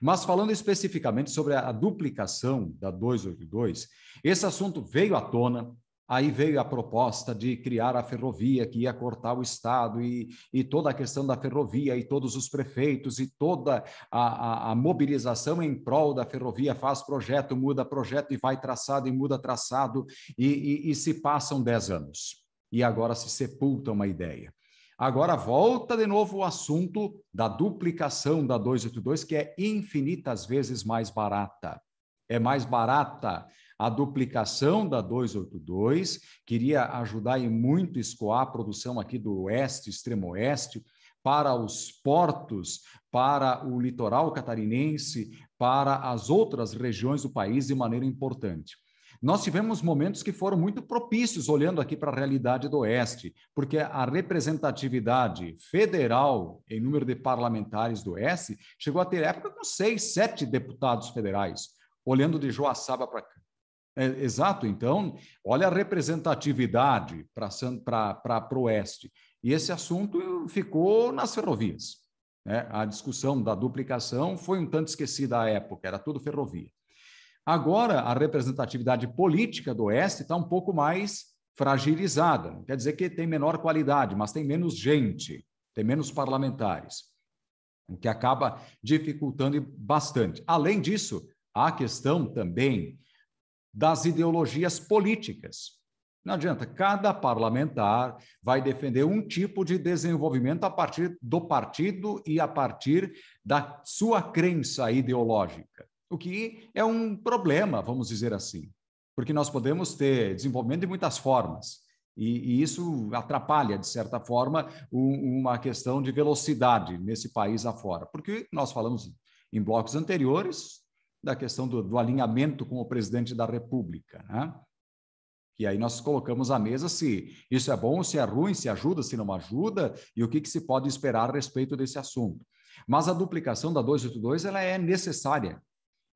Mas falando especificamente sobre a duplicação da 282, esse assunto veio à tona, Aí veio a proposta de criar a ferrovia que ia cortar o Estado e, e toda a questão da ferrovia e todos os prefeitos e toda a, a, a, mobilização em prol da ferrovia faz projeto, muda projeto e vai traçado e muda traçado e, e, e se passam 10 anos. E agora se sepulta uma ideia. Agora volta de novo o assunto da duplicação da 282, que é infinitas vezes mais barata. É mais barata a duplicação da 282, queria ajudar e muito escoar a produção aqui do oeste, extremo oeste, para os portos, para o litoral catarinense, para as outras regiões do país de maneira importante. Nós tivemos momentos que foram muito propícios, olhando aqui para a realidade do Oeste, porque a representatividade federal em número de parlamentares do Oeste chegou a ter época com seis, sete deputados federais, olhando de Joaçaba para cá. É, exato, então, olha a representatividade para o Oeste. E esse assunto ficou nas ferrovias. Né? A discussão da duplicação foi um tanto esquecida à época, era tudo ferrovia. Agora, a representatividade política do Oeste está um pouco mais fragilizada. quer dizer que tem menor qualidade, mas tem menos gente, tem menos parlamentares, o que acaba dificultando bastante. Além disso, há a questão também das ideologias políticas. Não adianta, cada parlamentar vai defender um tipo de desenvolvimento a partir do partido e a partir da sua crença ideológica, o que é um problema, vamos dizer assim, porque nós podemos ter desenvolvimento de muitas formas. E, e isso atrapalha, de certa forma, um, uma questão de velocidade nesse país afora. Porque nós falamos em blocos anteriores, da questão do, do alinhamento com o presidente da República, né? E aí nós colocamos à mesa se isso é bom, se é ruim, se ajuda, se não ajuda e o que, que se pode esperar a respeito desse assunto. Mas a duplicação da 282 ela é necessária.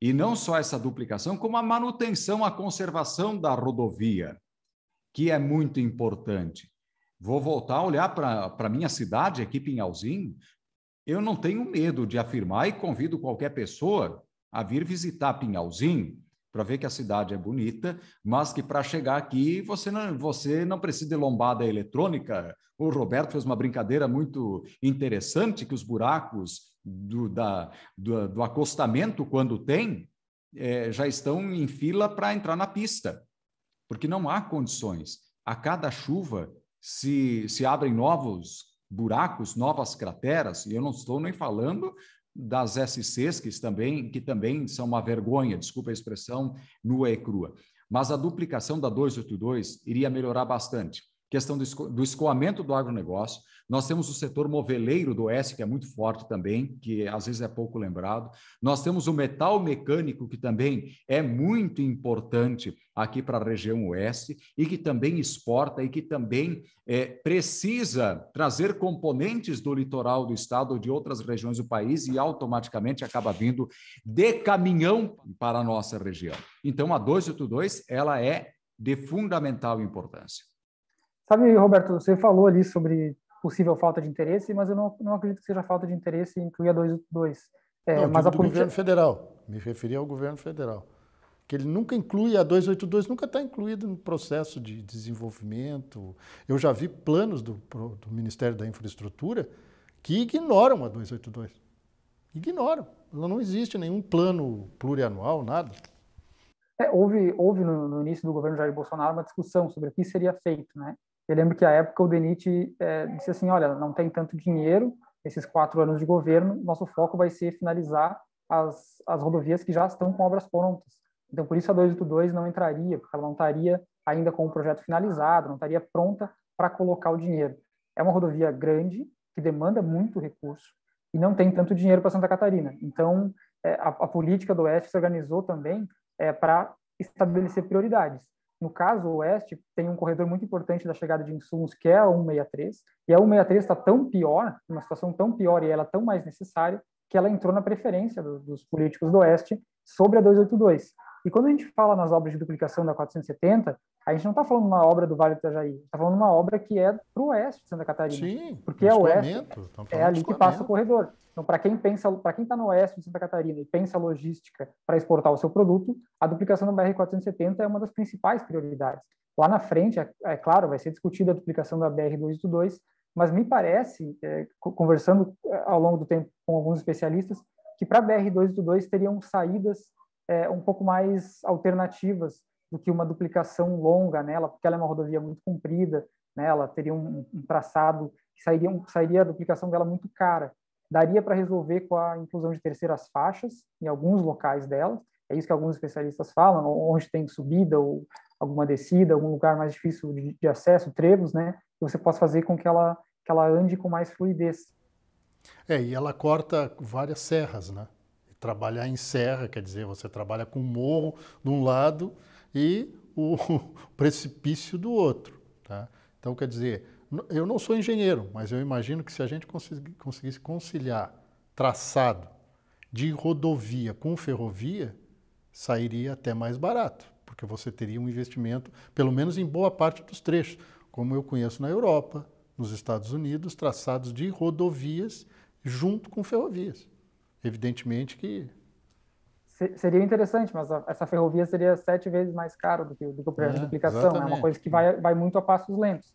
E não só essa duplicação, como a manutenção, a conservação da rodovia, que é muito importante. Vou voltar a olhar para a minha cidade, aqui Pinhalzinho. Eu não tenho medo de afirmar e convido qualquer pessoa a vir visitar Pinhalzinho para ver que a cidade é bonita, mas que para chegar aqui você não, você não precisa de lombada eletrônica. O Roberto fez uma brincadeira muito interessante que os buracos do, da, do, do acostamento, quando tem, é, já estão em fila para entrar na pista, porque não há condições. A cada chuva se, se abrem novos buracos, novas crateras, e eu não estou nem falando das SCs, que também, que também são uma vergonha, desculpa a expressão, nua e crua. Mas a duplicação da 282 iria melhorar bastante questão do, esco, do escoamento do agronegócio. Nós temos o setor moveleiro do Oeste, que é muito forte também, que às vezes é pouco lembrado. Nós temos o metal mecânico, que também é muito importante aqui para a região Oeste e que também exporta e que também é, precisa trazer componentes do litoral do estado ou de outras regiões do país e automaticamente acaba vindo de caminhão para a nossa região. Então, a 282 ela é de fundamental importância. Sabe, Roberto, você falou ali sobre possível falta de interesse, mas eu não, não acredito que seja falta de interesse em incluir a 282. É, não, mas a política... governo federal. Me referi ao governo federal. Que ele nunca inclui, a 282 nunca está incluída no processo de desenvolvimento. Eu já vi planos do, do Ministério da Infraestrutura que ignoram a 282. Ignoram. Ela não existe nenhum plano plurianual, nada. É, houve houve no, no, início do governo Jair Bolsonaro uma discussão sobre o que seria feito, né? Eu lembro que à época o DENIT é, disse assim, olha, não tem tanto dinheiro esses quatro anos de governo, nosso foco vai ser finalizar as, as rodovias que já estão com obras prontas. Então, por isso a 282 não entraria, porque ela não estaria ainda com o projeto finalizado, não estaria pronta para colocar o dinheiro. É uma rodovia grande, que demanda muito recurso, e não tem tanto dinheiro para Santa Catarina. Então, é, a, a, política do Oeste se organizou também é, para estabelecer prioridades. No caso, o oeste tem um corredor muito importante da chegada de insumos, que é a 163, e a 163 está tão pior, uma situação tão pior e ela tão mais necessária, que ela entrou na preferência do, dos políticos do oeste sobre a 282. E quando a gente fala nas obras de duplicação da 470, a gente não está falando uma obra do Vale do Itajaí, está falando uma obra que é para o oeste de Santa Catarina. Sim, porque é o oeste, tá é ali que passa o corredor. Então, para quem pensa, para quem está no oeste de Santa Catarina e pensa logística para exportar o seu produto, a duplicação da BR-470 é uma das principais prioridades. Lá na frente, é, é claro, vai ser discutida a duplicação da BR-282, mas me parece, é, conversando é, ao longo do tempo com alguns especialistas, que para a BR-282 teriam saídas é, um pouco mais alternativas do que uma duplicação longa nela, porque ela é uma rodovia muito comprida, né, ela teria um, um traçado que sairia, um, sairia a duplicação dela muito cara. Daria para resolver com a inclusão de terceiras faixas em alguns locais dela, é isso que alguns especialistas falam, onde tem subida ou alguma descida, algum lugar mais difícil de, de acesso, trevos, né, que você possa fazer com que ela, que ela ande com mais fluidez. É, e ela corta várias serras, né? Trabalhar em serra, quer dizer, você trabalha com o morro de um lado e *laughs* o precipício do outro. Tá? Então, quer dizer, eu não sou engenheiro, mas eu imagino que se a gente conseguisse conciliar traçado de rodovia com ferrovia, sairia até mais barato, porque você teria um investimento, pelo menos em boa parte dos trechos, como eu conheço na Europa, nos Estados Unidos, traçados de rodovias junto com ferrovias evidentemente que. Seria interessante, mas a, essa ferrovia seria sete vezes mais cara do que, do que o projeto é, de duplicação. É né? uma coisa que vai, vai muito a passos lentos.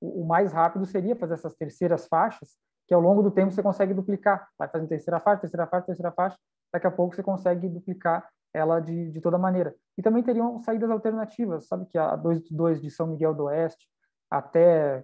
O, o, mais rápido seria fazer essas terceiras faixas, que ao longo do tempo você consegue duplicar. Vai fazendo terceira faixa, terceira faixa, terceira faixa. Daqui a pouco você consegue duplicar ela de, de toda maneira. E também teriam saídas alternativas, sabe? Que a 282 de São Miguel do Oeste até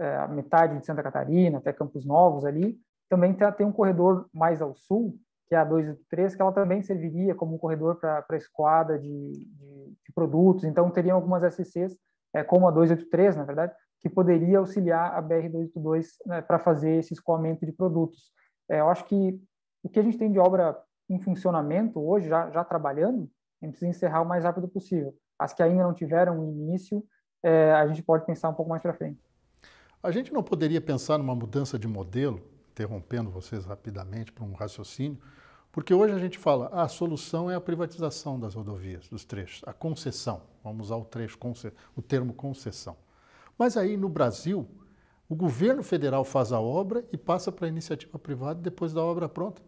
é, a metade de Santa Catarina, até Campos Novos ali, também tem um corredor mais ao sul, que é a 283, que ela também serviria como um corredor para esquadra de, de, de, produtos. Então, teriam algumas SCs, é, como a 283, na verdade, que poderia auxiliar a BR-282 né, para fazer esse escoamento de produtos. É, eu acho que o que a gente tem de obra em funcionamento hoje, já, já trabalhando, a gente precisa encerrar o mais rápido possível. As que ainda não tiveram início, é, a gente pode pensar um pouco mais para frente. A gente não poderia pensar numa mudança de modelo interrompendo vocês rapidamente para um raciocínio, porque hoje a gente fala, ah, a solução é a privatização das rodovias, dos trechos, a concessão. Vamos usar o, trecho, o termo concessão. Mas aí no Brasil, o governo federal faz a obra e passa para a iniciativa privada depois da obra pronta.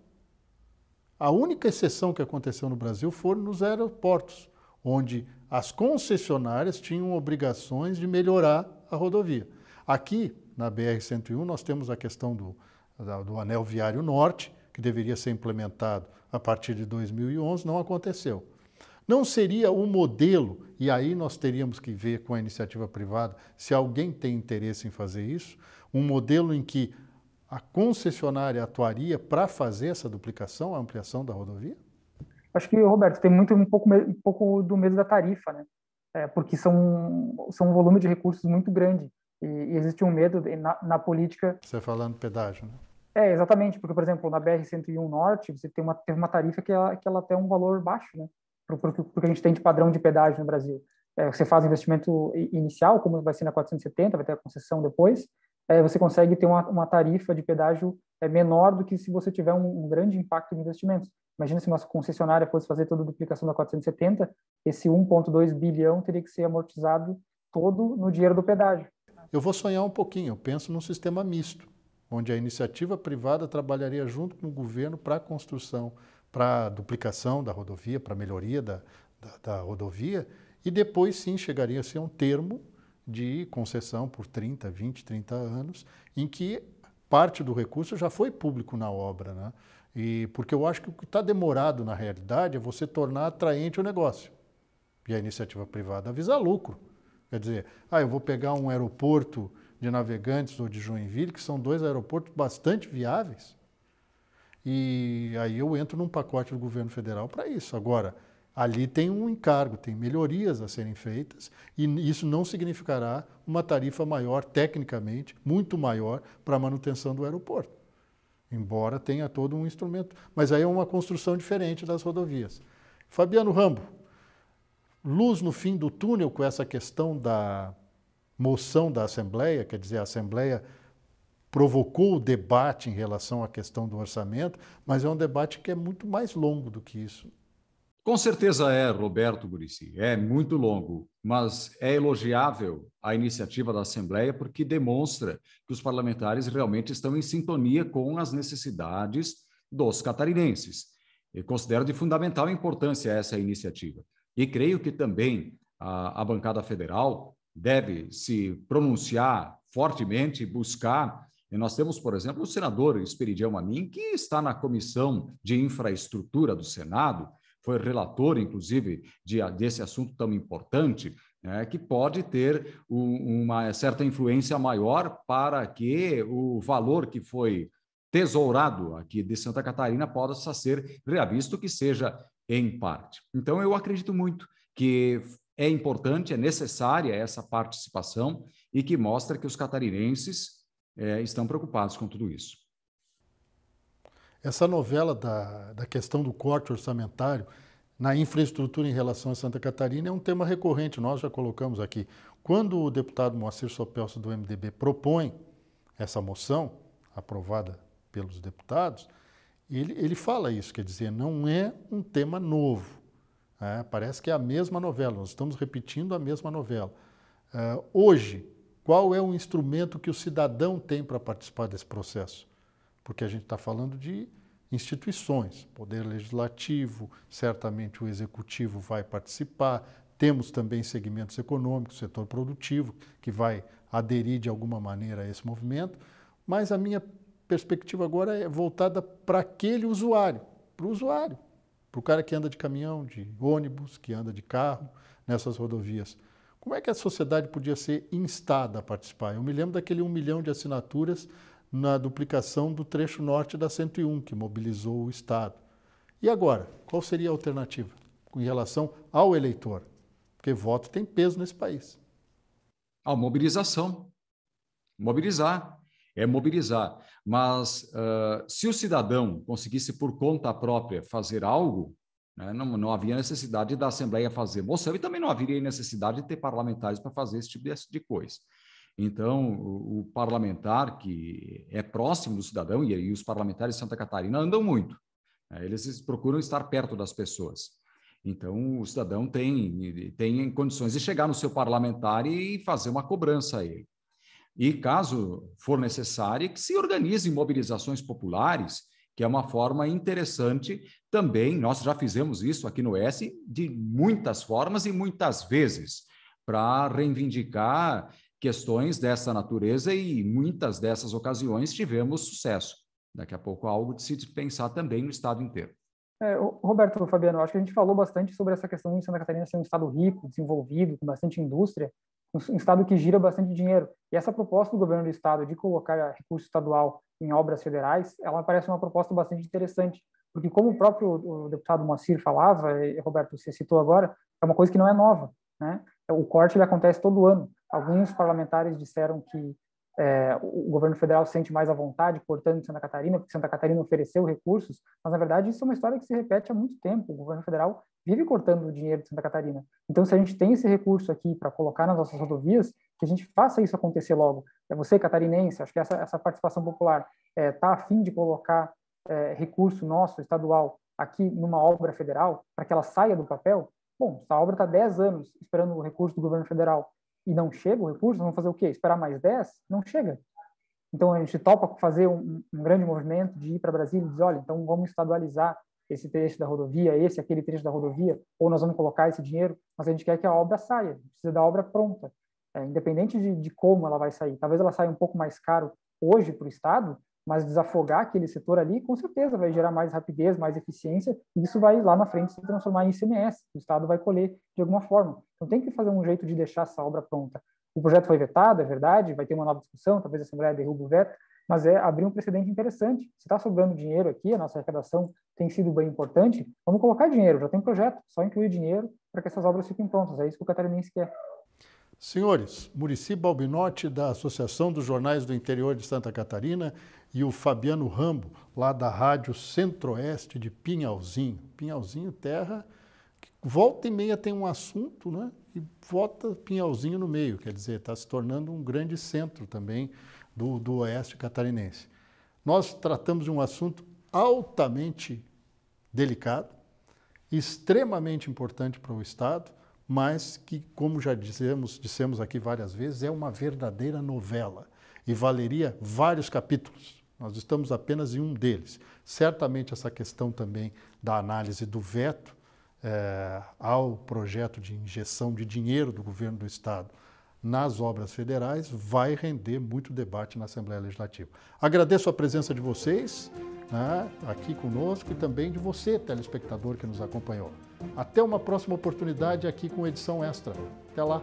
A única exceção que aconteceu no Brasil foram nos aeroportos, onde as concessionárias tinham obrigações de melhorar a rodovia. Aqui, na BR-101, nós temos a questão do, da, do Anel Viário Norte, que deveria ser implementado a partir de 2011, não aconteceu. Não seria o modelo, e aí nós teríamos que ver com a iniciativa privada, se alguém tem interesse em fazer isso, um modelo em que a concessionária atuaria para fazer essa duplicação, a ampliação da rodovia? Acho que, Roberto, tem muito um pouco, um pouco do medo da tarifa, né? É, porque são, são um volume de recursos muito grande. E, e existe um medo na, na política. Você falando pedágio, né? É, exatamente, porque, por exemplo, na BR-101 Norte, você tem uma, tem uma tarifa que ela, que ela tem um valor baixo, né? Porque a gente tem de padrão de pedágio no Brasil. É, você faz investimento inicial, como vai ser na 470, vai ter a concessão depois, é, você consegue ter uma, uma tarifa de pedágio é, menor do que se você tiver um, um grande impacto de investimentos. Imagina se uma concessionária fosse fazer toda a duplicação da 470, esse 1,2 bilhão teria que ser amortizado todo no dinheiro do pedágio. Eu vou sonhar um pouquinho, eu penso num sistema misto onde a iniciativa privada trabalharia junto com o governo para a construção, para a duplicação da rodovia, para a melhoria da, da, da, rodovia, e depois sim chegaria a ser um termo de concessão por 30, 20, 30 anos, em que parte do recurso já foi público na obra. Né? E, porque eu acho que o que está demorado na realidade é você tornar atraente o negócio e a iniciativa privada visa lucro. Quer dizer, ah, eu vou pegar um aeroporto de Navegantes ou de Joinville, que são dois aeroportos bastante viáveis. E aí eu entro num pacote do governo federal para isso. Agora, ali tem um encargo, tem melhorias a serem feitas, e isso não significará uma tarifa maior, tecnicamente, muito maior, para a manutenção do aeroporto. Embora tenha todo um instrumento. Mas aí é uma construção diferente das rodovias. Fabiano Rambo, luz no fim do túnel com essa questão da moção da Assembleia, quer dizer, a Assembleia provocou o debate em relação à questão do orçamento, mas é um debate que é muito mais longo do que isso. Com certeza é, Roberto Gurici, é muito longo, mas é elogiável a iniciativa da Assembleia porque demonstra que os parlamentares realmente estão em sintonia com as necessidades dos catarinenses. Eu considero de fundamental importância essa iniciativa. E creio que também a, a bancada federal deve se pronunciar fortemente, buscar. E nós temos, por exemplo, o senador Esperidião Amin, que está na Comissão de Infraestrutura do Senado, foi relator, inclusive, de, desse assunto tão importante, né, que pode ter um, uma certa influência maior para que o valor que foi tesourado aqui de Santa Catarina possa ser reavisto, que seja em parte. Então, eu acredito muito que é importante, é necessária essa participação e que mostra que os catarinenses é, estão preocupados com tudo isso. Essa novela da, da questão do corte orçamentário na infraestrutura em relação a Santa Catarina é um tema recorrente, nós já colocamos aqui. Quando o deputado Moacir Sopelso do MDB propõe essa moção, aprovada pelos deputados, ele, ele fala isso, quer dizer, não é um tema novo. É, parece que é a mesma novela, nós estamos repetindo a mesma novela. É, hoje, qual é o instrumento que o cidadão tem para participar desse processo? Porque a gente está falando de instituições, poder legislativo, certamente o executivo vai participar, temos também segmentos econômicos, setor produtivo, que vai aderir de alguma maneira a esse movimento, mas a minha perspectiva agora é voltada para aquele usuário, para o usuário para o cara que anda de caminhão, de ônibus, que anda de carro nessas rodovias. Como é que a sociedade podia ser instada a participar? Eu me lembro daquele um milhão de assinaturas na duplicação do trecho norte da 101, que mobilizou o Estado. E agora, qual seria a alternativa em relação ao eleitor? Porque voto tem peso nesse país. A mobilização. Mobilizar é mobilizar. Mas uh, se o cidadão conseguisse por conta própria fazer algo, né, não, não, havia necessidade da Assembleia fazer moção e também não haveria necessidade de ter parlamentares para fazer esse tipo de, de coisa. Então, o, o, parlamentar que é próximo do cidadão, e, e os parlamentares de Santa Catarina andam muito, né, eles procuram estar perto das pessoas. Então, o cidadão tem, tem condições de chegar no seu parlamentar e fazer uma cobrança a ele e, caso for necessário, que se organizem mobilizações populares, que é uma forma interessante também. Nós já fizemos isso aqui no S de muitas formas e muitas vezes para reivindicar questões dessa natureza e muitas dessas ocasiões tivemos sucesso. Daqui a pouco algo de se pensar também no estado inteiro. É, Roberto, Fabiano, acho que a gente falou bastante sobre essa questão de Santa Catarina ser um estado rico, desenvolvido, com bastante indústria, um estado que gira bastante dinheiro. E essa proposta do governo do estado de colocar recurso estadual em obras federais, ela parece uma proposta bastante interessante, porque como o próprio o deputado Moacir falava, e Roberto você citou agora, é uma coisa que não é nova, né? O corte ele acontece todo ano. Alguns parlamentares disseram que é, o governo federal sente mais à vontade cortando em Santa Catarina, porque Santa Catarina ofereceu recursos, mas na verdade isso é uma história que se repete há muito tempo. O governo federal vive cortando o dinheiro de Santa Catarina. Então, se a gente tem esse recurso aqui para colocar nas nossas rodovias, que a gente faça isso acontecer logo. É você, catarinense, acho que essa, essa participação popular está é, tá afim de colocar é, recurso nosso, estadual, aqui numa obra federal, para que ela saia do papel? Bom, essa obra está 10 anos esperando o recurso do governo federal e não chega o recurso, vamos fazer o quê? Esperar mais 10? Não chega. Então a gente topa fazer um, um grande movimento de ir para Brasília e dizer, olha, então vamos estadualizar esse trecho da rodovia, esse, aquele trecho da rodovia, ou nós vamos colocar esse dinheiro, mas a gente quer que a obra saia, precisa da obra pronta, é, independente de, de como ela vai sair. Talvez ela saia um pouco mais caro hoje para o Estado, mas desafogar aquele setor ali, com certeza vai gerar mais rapidez, mais eficiência, e isso vai lá na frente se transformar em ICMS, o Estado vai colher de alguma forma. Então tem que fazer um jeito de deixar essa obra pronta. O projeto foi vetado, é verdade, vai ter uma nova discussão, talvez a Assembleia derruba o veto, mas é abrir um precedente interessante. Se está sobrando dinheiro aqui, a nossa arrecadação tem sido bem importante, vamos colocar dinheiro, já tem projeto, só incluir dinheiro para que essas obras fiquem prontas, é isso que o catarinense quer. Senhores, Murici Balbinotti, da Associação dos Jornais do Interior de Santa Catarina, e o Fabiano Rambo, lá da Rádio Centro-Oeste de Pinhalzinho. Pinhalzinho, terra que volta e meia tem um assunto, né? E volta Pinhalzinho no meio, quer dizer, está se tornando um grande centro também do, do Oeste catarinense. Nós tratamos de um assunto altamente delicado, extremamente importante para o Estado mas que, como já dissemos, dissemos aqui várias vezes, é uma verdadeira novela e valeria vários capítulos. Nós estamos apenas em um deles. Certamente essa questão também da análise do veto é, ao projeto de injeção de dinheiro do governo do Estado nas obras federais vai render muito debate na Assembleia Legislativa. Agradeço a presença de vocês né, aqui conosco e também de você, telespectador, que nos acompanhou. Até uma próxima oportunidade aqui com edição extra. Até lá!